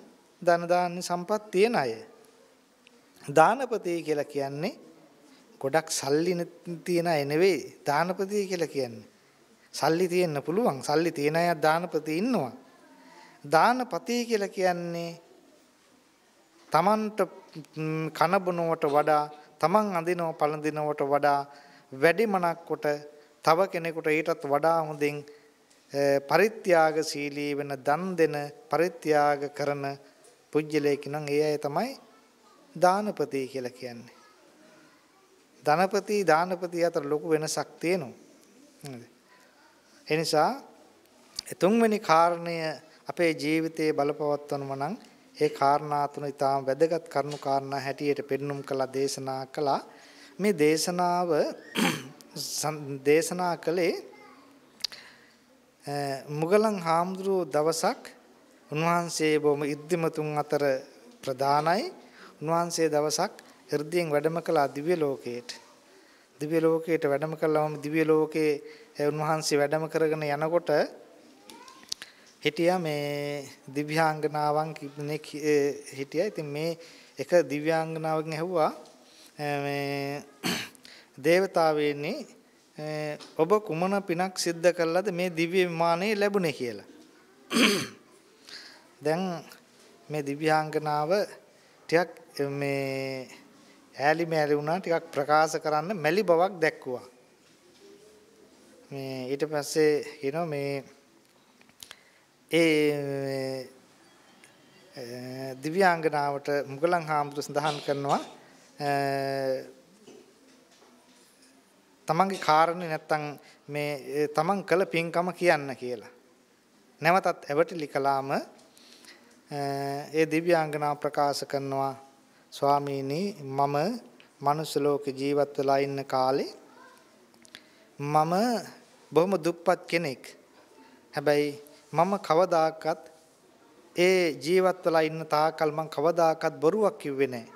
ධන දාන්න සම්පත් තියන අය. දානපති කියලා කියන්නේ ගොඩක් සල්ලි තියෙන අය නෙවෙයි දානපති කියලා කියන්නේ. සල්ලි තියෙන්න පුළුවන්. සල්ලි තියෙන අය දානපති ඉන්නවා. දානපති කියලා කියන්නේ තමන්ට කනබනවට වඩා තමන් අඳිනව පළඳිනවට වඩා වැඩි මනක් කොට තව කෙනෙකුට ඊටත් වඩා හොඳින් පරිත්‍යාගශීලී වෙන දන් දෙන පරිත්‍යාග කරන පුජ්‍යලයක නම් ඒ අය තමයි දානපති කියලා කියන්නේ. ධනපති දානපති අතර ලොකු වෙනසක් තියෙනවා. ඒ නිසා තුන්වෙනි කාරණය අපේ ජීවිතයේ බලපවත්වනම නම් ඒ කාරණා තුන ඊටාම් වැදගත් කරුණු කාරණා හැටියට පෙන්눔 කළා දේශනා කළා. මේ දේශනාව දේශනා කළේ මුගලන් හාමුදුරුව දවසක් උන්වහන්සේ බොහොම ඉද්දිමතුන් අතර ප්‍රධානයි. උන්වහන්සේ දවසක් හෘදයෙන් වැඩම කළා දිව්‍ය ලෝකයට. දිව්‍ය ලෝකයට වැඩම කළාම දිව්‍ය ලෝකේ උන්වහන්සේ වැඩම කරගෙන යනකොට හිටියා මේ දිව්‍යාංගනාවන් කිනේ හිටියා. ඉතින් මේ එක දිව්‍යාංගනාවකින් ඇහුවා මේ දේවතාවේනි ඔබ කුමන පිනක් සිද්ධ කළාද මේ දිව්‍ය විමානේ ලැබුණේ කියලා. දැන් මේ දිව්‍යාංගනාව ටිකක් මේ ඈලි මෑලි වුණා ටිකක් ප්‍රකාශ කරන්න මැලි බවක් දැක්කුවා. මේ ඊට පස්සේ කියනවා මේ ඒ දිව්‍යාංගනාවට මුගලන් හාමුදුර සඳහන් කරනවා තමන්ගේ කාරණේ නැත්තම් මේ තමන් කළ පින්කම කියන්න කියලා. නැවතත් ඇවටිලි කළාම ඒ දිව්‍යාංගනාව ප්‍රකාශ කරනවා ස්වාමීනි මම මනුස්ස ලෝකේ ජීවත් වෙලා ඉන්න කාලේ මම බොහොම දුප්පත් කෙනෙක්. හැබැයි මම කවදාකවත් ඒ ජීවත් වෙලා ඉන්න තාකල් මම කවදාකවත් බොරුවක් කිව්වේ නැහැ.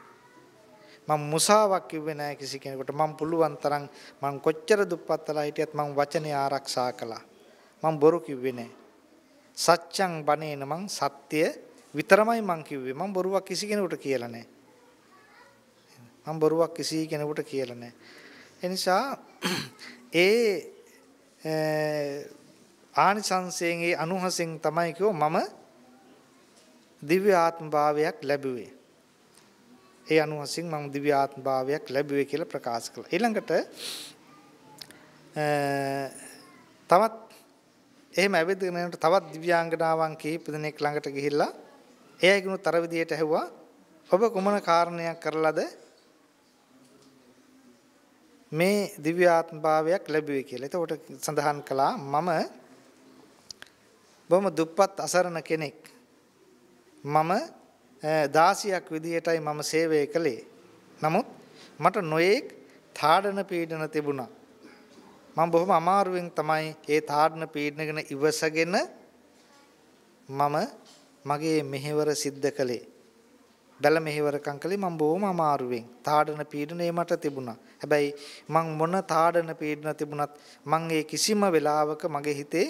මම මුසාවක් කිව්වේ නැහැ කිසි කෙනෙකුට. මම පුළුවන් තරම් මම කොච්චර දුප්පත් වෙලා හිටියත් මම වචනේ ආරක්ෂා කළා. මම බොරු කිව්වේ නැහැ. සත්‍යං බණේන මං සත්‍ය විතරමයි මං කිව්වේ. මම බොරුවක් කිසි කෙනෙකුට කියලා නැහැ. මම බොරුවක් කිසි කෙනෙකුට කියලා නැහැ. ඒ නිසා ඒ ආනිසංසයෙන් ඒ අනුහසෙන් තමයි කිව්ව මම දිව්‍ය ආත්මභාවයක් ලැබුවේ. ඒ අනුහසෙන් මම දිව්‍ය ආත්මභාවයක් ලැබුවේ කියලා ප්‍රකාශ කළා. ඊළඟට තවත් එහෙම ඇවිදගෙන යනකොට තවත් දිව්‍යාංගනාවන් කීප දෙනෙක් ළඟට ගිහිල්ලා ඒ අයගිනුත් අර විදියට ඇහුවා ඔබ කුමන කාරණයක් කරලාද මේ දිව්‍යාත්ම භාවයක් ලැබුවේ කියලා. එතකොට සඳහන් කළා මම බොහොම දුප්පත් අසරණ කෙනෙක්. මම දාසියක් විදියටයි මම සේවය කළේ. නමුත් මට නොයේක් තාඩන පීඩන තිබුණා. මම බොහොම අමාරුවෙන් තමයි ඒ තාඩන පීඩනගෙන ඉවසගෙන මම මගේ මෙහෙවර සිද්ධ කළේ. බැල මෙහෙවරකම් කළේ මම බොහොම අමාරුවෙන්. තාඩන පීඩනය මට තිබුණා. හැබැයි මං මොන තාඩන පීඩන තිබුණත් මං ඒ කිසිම වෙලාවක මගේ හිතේ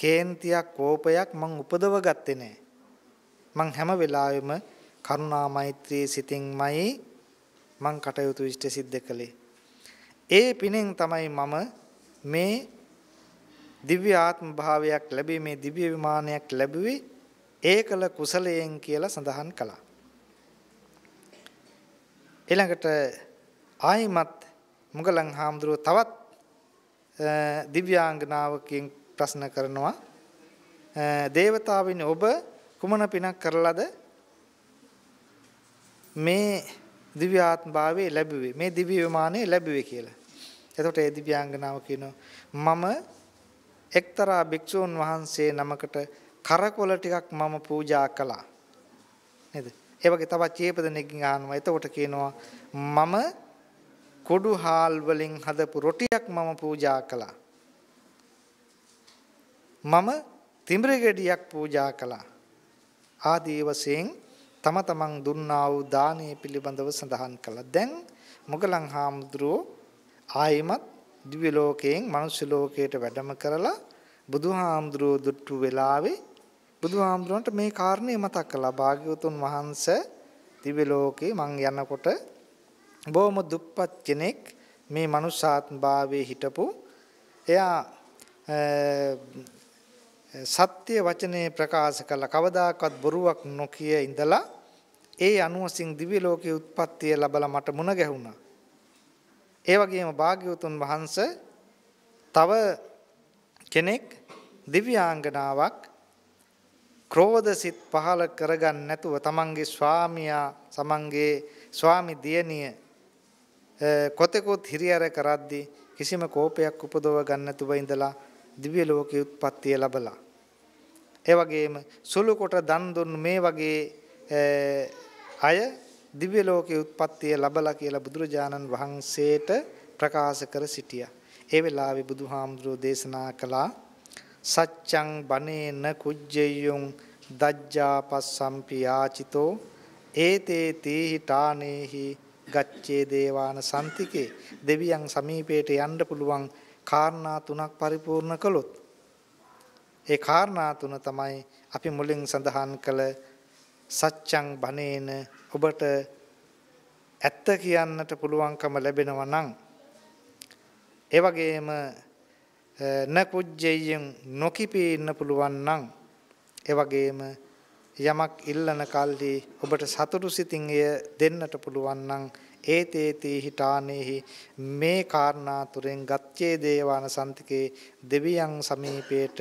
කේන්තියක් කෝපයක් මං උපදව ගත්තේ නැහැ. මං හැම වෙලාවෙම කරුණා මෛත්‍රී සිතින්මයි මං කටයුතු ඉෂ්ට සිද්ධ කළේ. ඒ පිනෙන් තමයි මම මේ දිව්‍ය ආත්ම භාවයක් ලැබීමේ දිව්‍ය විමානයක් ලැබුවේ ඒ කළ කුසලයෙන් කියලා සඳහන් කළා. ඊළඟට ආයිමත් මුගලන් හාමුදුරුව තවත් දිව්‍යාංගනාවකින් ප්‍රශ්න කරනවා දේවතාවින් ඔබ කුමන පිනක් කරලාද මේ දිව්‍ය ආත්මභාවය ලැබුවේ මේ දිව්‍ය විමානය ලැබුවේ කියලා. එතකොට ඒ දිව්‍යාංගනාව කියනවා මම එක්තරා භික්ෂූන් වහන්සේ නමකට කරකොල ටිකක් මම පූජා කළා. නේද? ඒවගේ තවත් චේපදනෙකින් ආනවා. එතකොට කියනවා මම කොඩු හාල් වලින් හදපු රොටියක් මම පූජා කළා. මම තිඹිර ගෙඩියක් පූජා කළා. ආදී වශයෙන් තම තමන් දුන්නා වූ දානයේ පිළිබඳව සඳහන් කළා. දැන් මොගලන් හාමුදුරුව ආයිමත් දිව්‍ය ලෝකයෙන් මනුෂ්‍ය ලෝකයට වැඩම කරලා බුදුහාමුදුරුව දුට්ටු වෙලාවේ බුදුහාමුදුරන්ට මේ කාරණේ මතක් කළා. භාග්‍යවතුන් වහන්සේ දිව්‍ය ලෝකේ මං යනකොට බොහොම දුප්පත් කෙනෙක් මේ මනුස්සාත්භාවයේ හිටපු එයා සත්‍ය වචනේ ප්‍රකාශ කළ කවදාකවත් බොරුවක් නොකිය ඉඳලා ඒ අනුවසින් දිව්‍ය ලෝකයේ උත්පත්තිය ලැබලා මට මුණ ගැහුණා. ඒ වගේම භාග්‍යවතුන් වහන්සේ තව කෙනෙක් දිව්‍යාංගනාවක් ක්‍රෝධ සිත් පහල කරගන්න නැතුව තමන්ගේ ස්වාමියා සමන්ගේ ස්වාමි දියණිය කොතෙකුත් හිරියර කරද්දී කිසිම කෝපයක් උපදව ගන්න නැතුව ඉඳලා දිව්‍ය ලෝකයේ උත්පත්තිය ලැබලා ඒ වගේම සුළු කොට දන් දුන් මේ වගේ අය දිව්‍ය ලෝකයේ උත්පත්තිය ලැබලා කියලා බුදුරජාණන් වහන්සේට ප්‍රකාශ කර සිටියා. ඒ වෙලාවේ බුදුහාමුදුරෝ දේශනා කළා සච්ඡං බනේන කුජ්ජෙය්‍යං දජ්ජාපස්සම්පි යාචිතෝ ඒතේ තීහි ඨානේහි ගච්ඡේ දේවාන සම්තිකේ දෙවියන් සමීපයට යන්න පුළුවන් කාරණා තුනක් පරිපූර්ණ කළොත් ඒ කාරණා තුන තමයි අපි මුලින් සඳහන් කළ සච්ඡං බනේන ඔබට ඇත්ත කියන්නට පුළුවන්කම ලැබෙනවා නම් ඒ වගේම නකුජ්ජයෙන් නොකිපී ඉන්න පුළුවන් නම් ඒ වගේම යමක් ඉල්ලන කල්හි ඔබට සතුටු සිතින් එය දෙන්නට පුළුවන් නම් ඒතේති හිතානේහි මේ කාරණා තුරෙන් ගච්ඡේ දේවාන සන්තිකේ දෙවියන් සමීපයට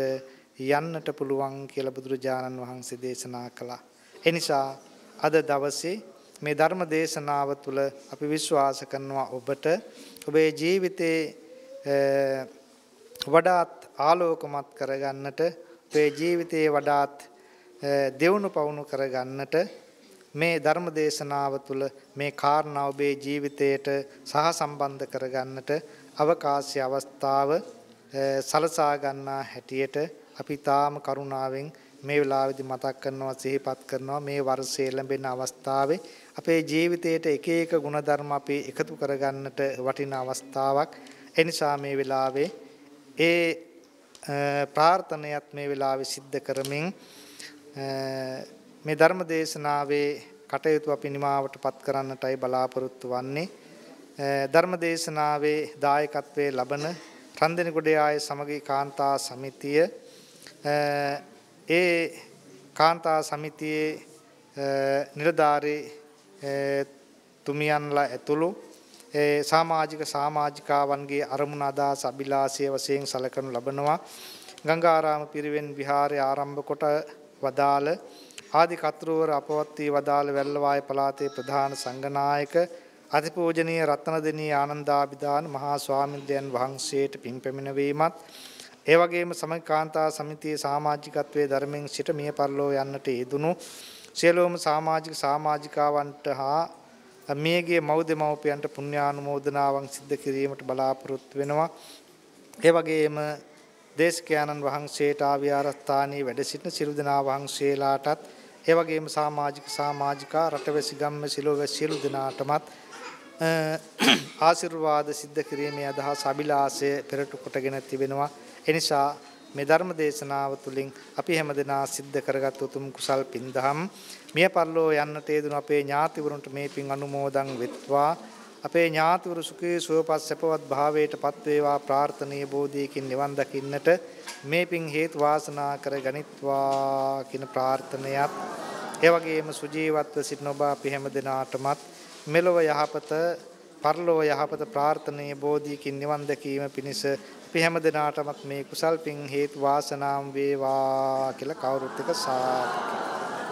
යන්නට පුළුවන් කියලා බුදුරජාණන් වහන්සේ දේශනා කළා. එනිසා අද දවසේ මේ ධර්ම දේශනාව තුළ අපි විශ්වාස කරනවා ඔබට ඔබේ ජීවිතේ වඩාත් ආලෝකමත් කරගන්නට අපේ ජීවිතයේ වඩාත් දෙවුණු පවුණු කරගන්නට මේ ධර්ම දේශනාව තුළ මේ කාරණා ඔබේ ජීවිතයට සහ සම්බන්ධ කරගන්නට අවකාශය අවස්ථාව සලසා ගන්නා හැටියට අපි තාම කරුණාවෙන් මේ වෙලාවේදී මතක් කරනවා සිහිපත් කරනවා මේ වර්ෂයේ ලැබෙන අවස්ථාවේ අපේ ජීවිතයට එක එක ಗುಣධර්ම අපි එකතු කරගන්නට වටින අවස්ථාවක් එනිසා මේ වෙලාවේ ඒ ප්‍රාර්ථනයත් මේ වෙලාවේ සිද්ධ කරමින් මේ ධර්ම දේශනාවේ කටයුතු අපි නිමාවටපත් කරන්නටයි බලාපොරොත්තු වන්නේ ධර්ම දේශනාවේ දායකත්වයේ ලබන රන්දෙනගොඩේ ආය සමගී කාන්තා සමිතිය ඒ කාන්තා සමිතියේ නිලධාරී තුමියන්ලා ඇතුළු සමාජික සමාජිකාවන්ගේ අරමුණ අදහස් අභිලාෂය වශයෙන් සලකනු ලබනවා. ගංගාරාම පිරිවෙන් විහාරය ආරම්භ කොට වදාළ ආදි කතුරුවර අපවත් වී වදාළ වැල්ලවාය පළාතේ ප්‍රධාන සංඝනායක අතිපූජනීය රත්නදෙනී ආනන්දාබිදාන මහා ස්වාමීන් වහන්සේට පින් පැමිණවීමත් ඒ වගේම සමකාන්තා සමිතියේ සමාජිකත්වයේ ධර්මයෙන් සිට මිය පරලෝ යන්නට යෙදුණු සියලුම සමාජික සමාජිකාවන්ට හා මේගේ මෞදෙමව්පියන්ට පුණ්‍යානුමෝදනාවන් සිද්ධ කිරීමට බලාපොරොත්තු වෙනවා. ඒ වගේම දේශකයන්න් වහන්සේට ආවිආරස්ථානයේ වැඩ සිටින සිළු දෙනා වහන්සේලාටත් ඒ වගේම සමාජික සමාජිකා රටවැසි ගම්ම සිලෝවැසි සිළු දෙනාටමත් ආශිර්වාද සිද්ධ කිරීමේ අදහස් අභිලාෂය පෙරට කොටගෙන තිබෙනවා. එනිසා මේ ධර්ම දේශනාව තුළින් අපි හැමදෙනා සිද්ධ කරගත් උතුම් කුසල් පින්දහම් මිය පරලෝ යන්නට යෙදුණු අපේ ඥාතිවරුන්ට මේ පින් අනුමෝදන් වෙත්වා අපේ ඥාතිවරු සුඛී සුවපත් සැපවත් භාවයට පත්වේවා ප්‍රාර්ථනීය බෝධියකින් නිවන් දකින්නට මේ පින් හේතු වාසනා කර ගනිත්වා කියන ප්‍රාර්ථනයත් ඒ වගේම සුජීවත්ව සිටින ඔබ අපි හැමදෙනාටමත් මෙලොව යහපත පරලෝ යහපත ප්‍රාර්ථනීය බෝධියකින් නිවන් දැකීම පිණිස අපි හැම දිනාටමත් මේ කුසල් පින් හේතු වාසනාම් වේවා කියලා කවුරුත් එක සාදු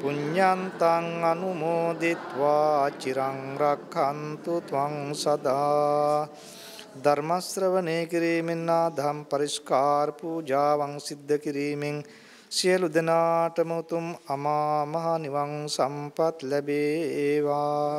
පුඤ්ඤන්තං අනුමෝදිත්වා චිරං රක්ඛන්තු ත්වං සදා ධර්ම ශ්‍රවණේ කිරීමෙන් ආධම් පරිස්කාර පූජාවන් සිද්ධ කිරීමෙන් සියලු දෙනාටම උතුම් අමා මහ නිවන් සම්පත් ලැබේවා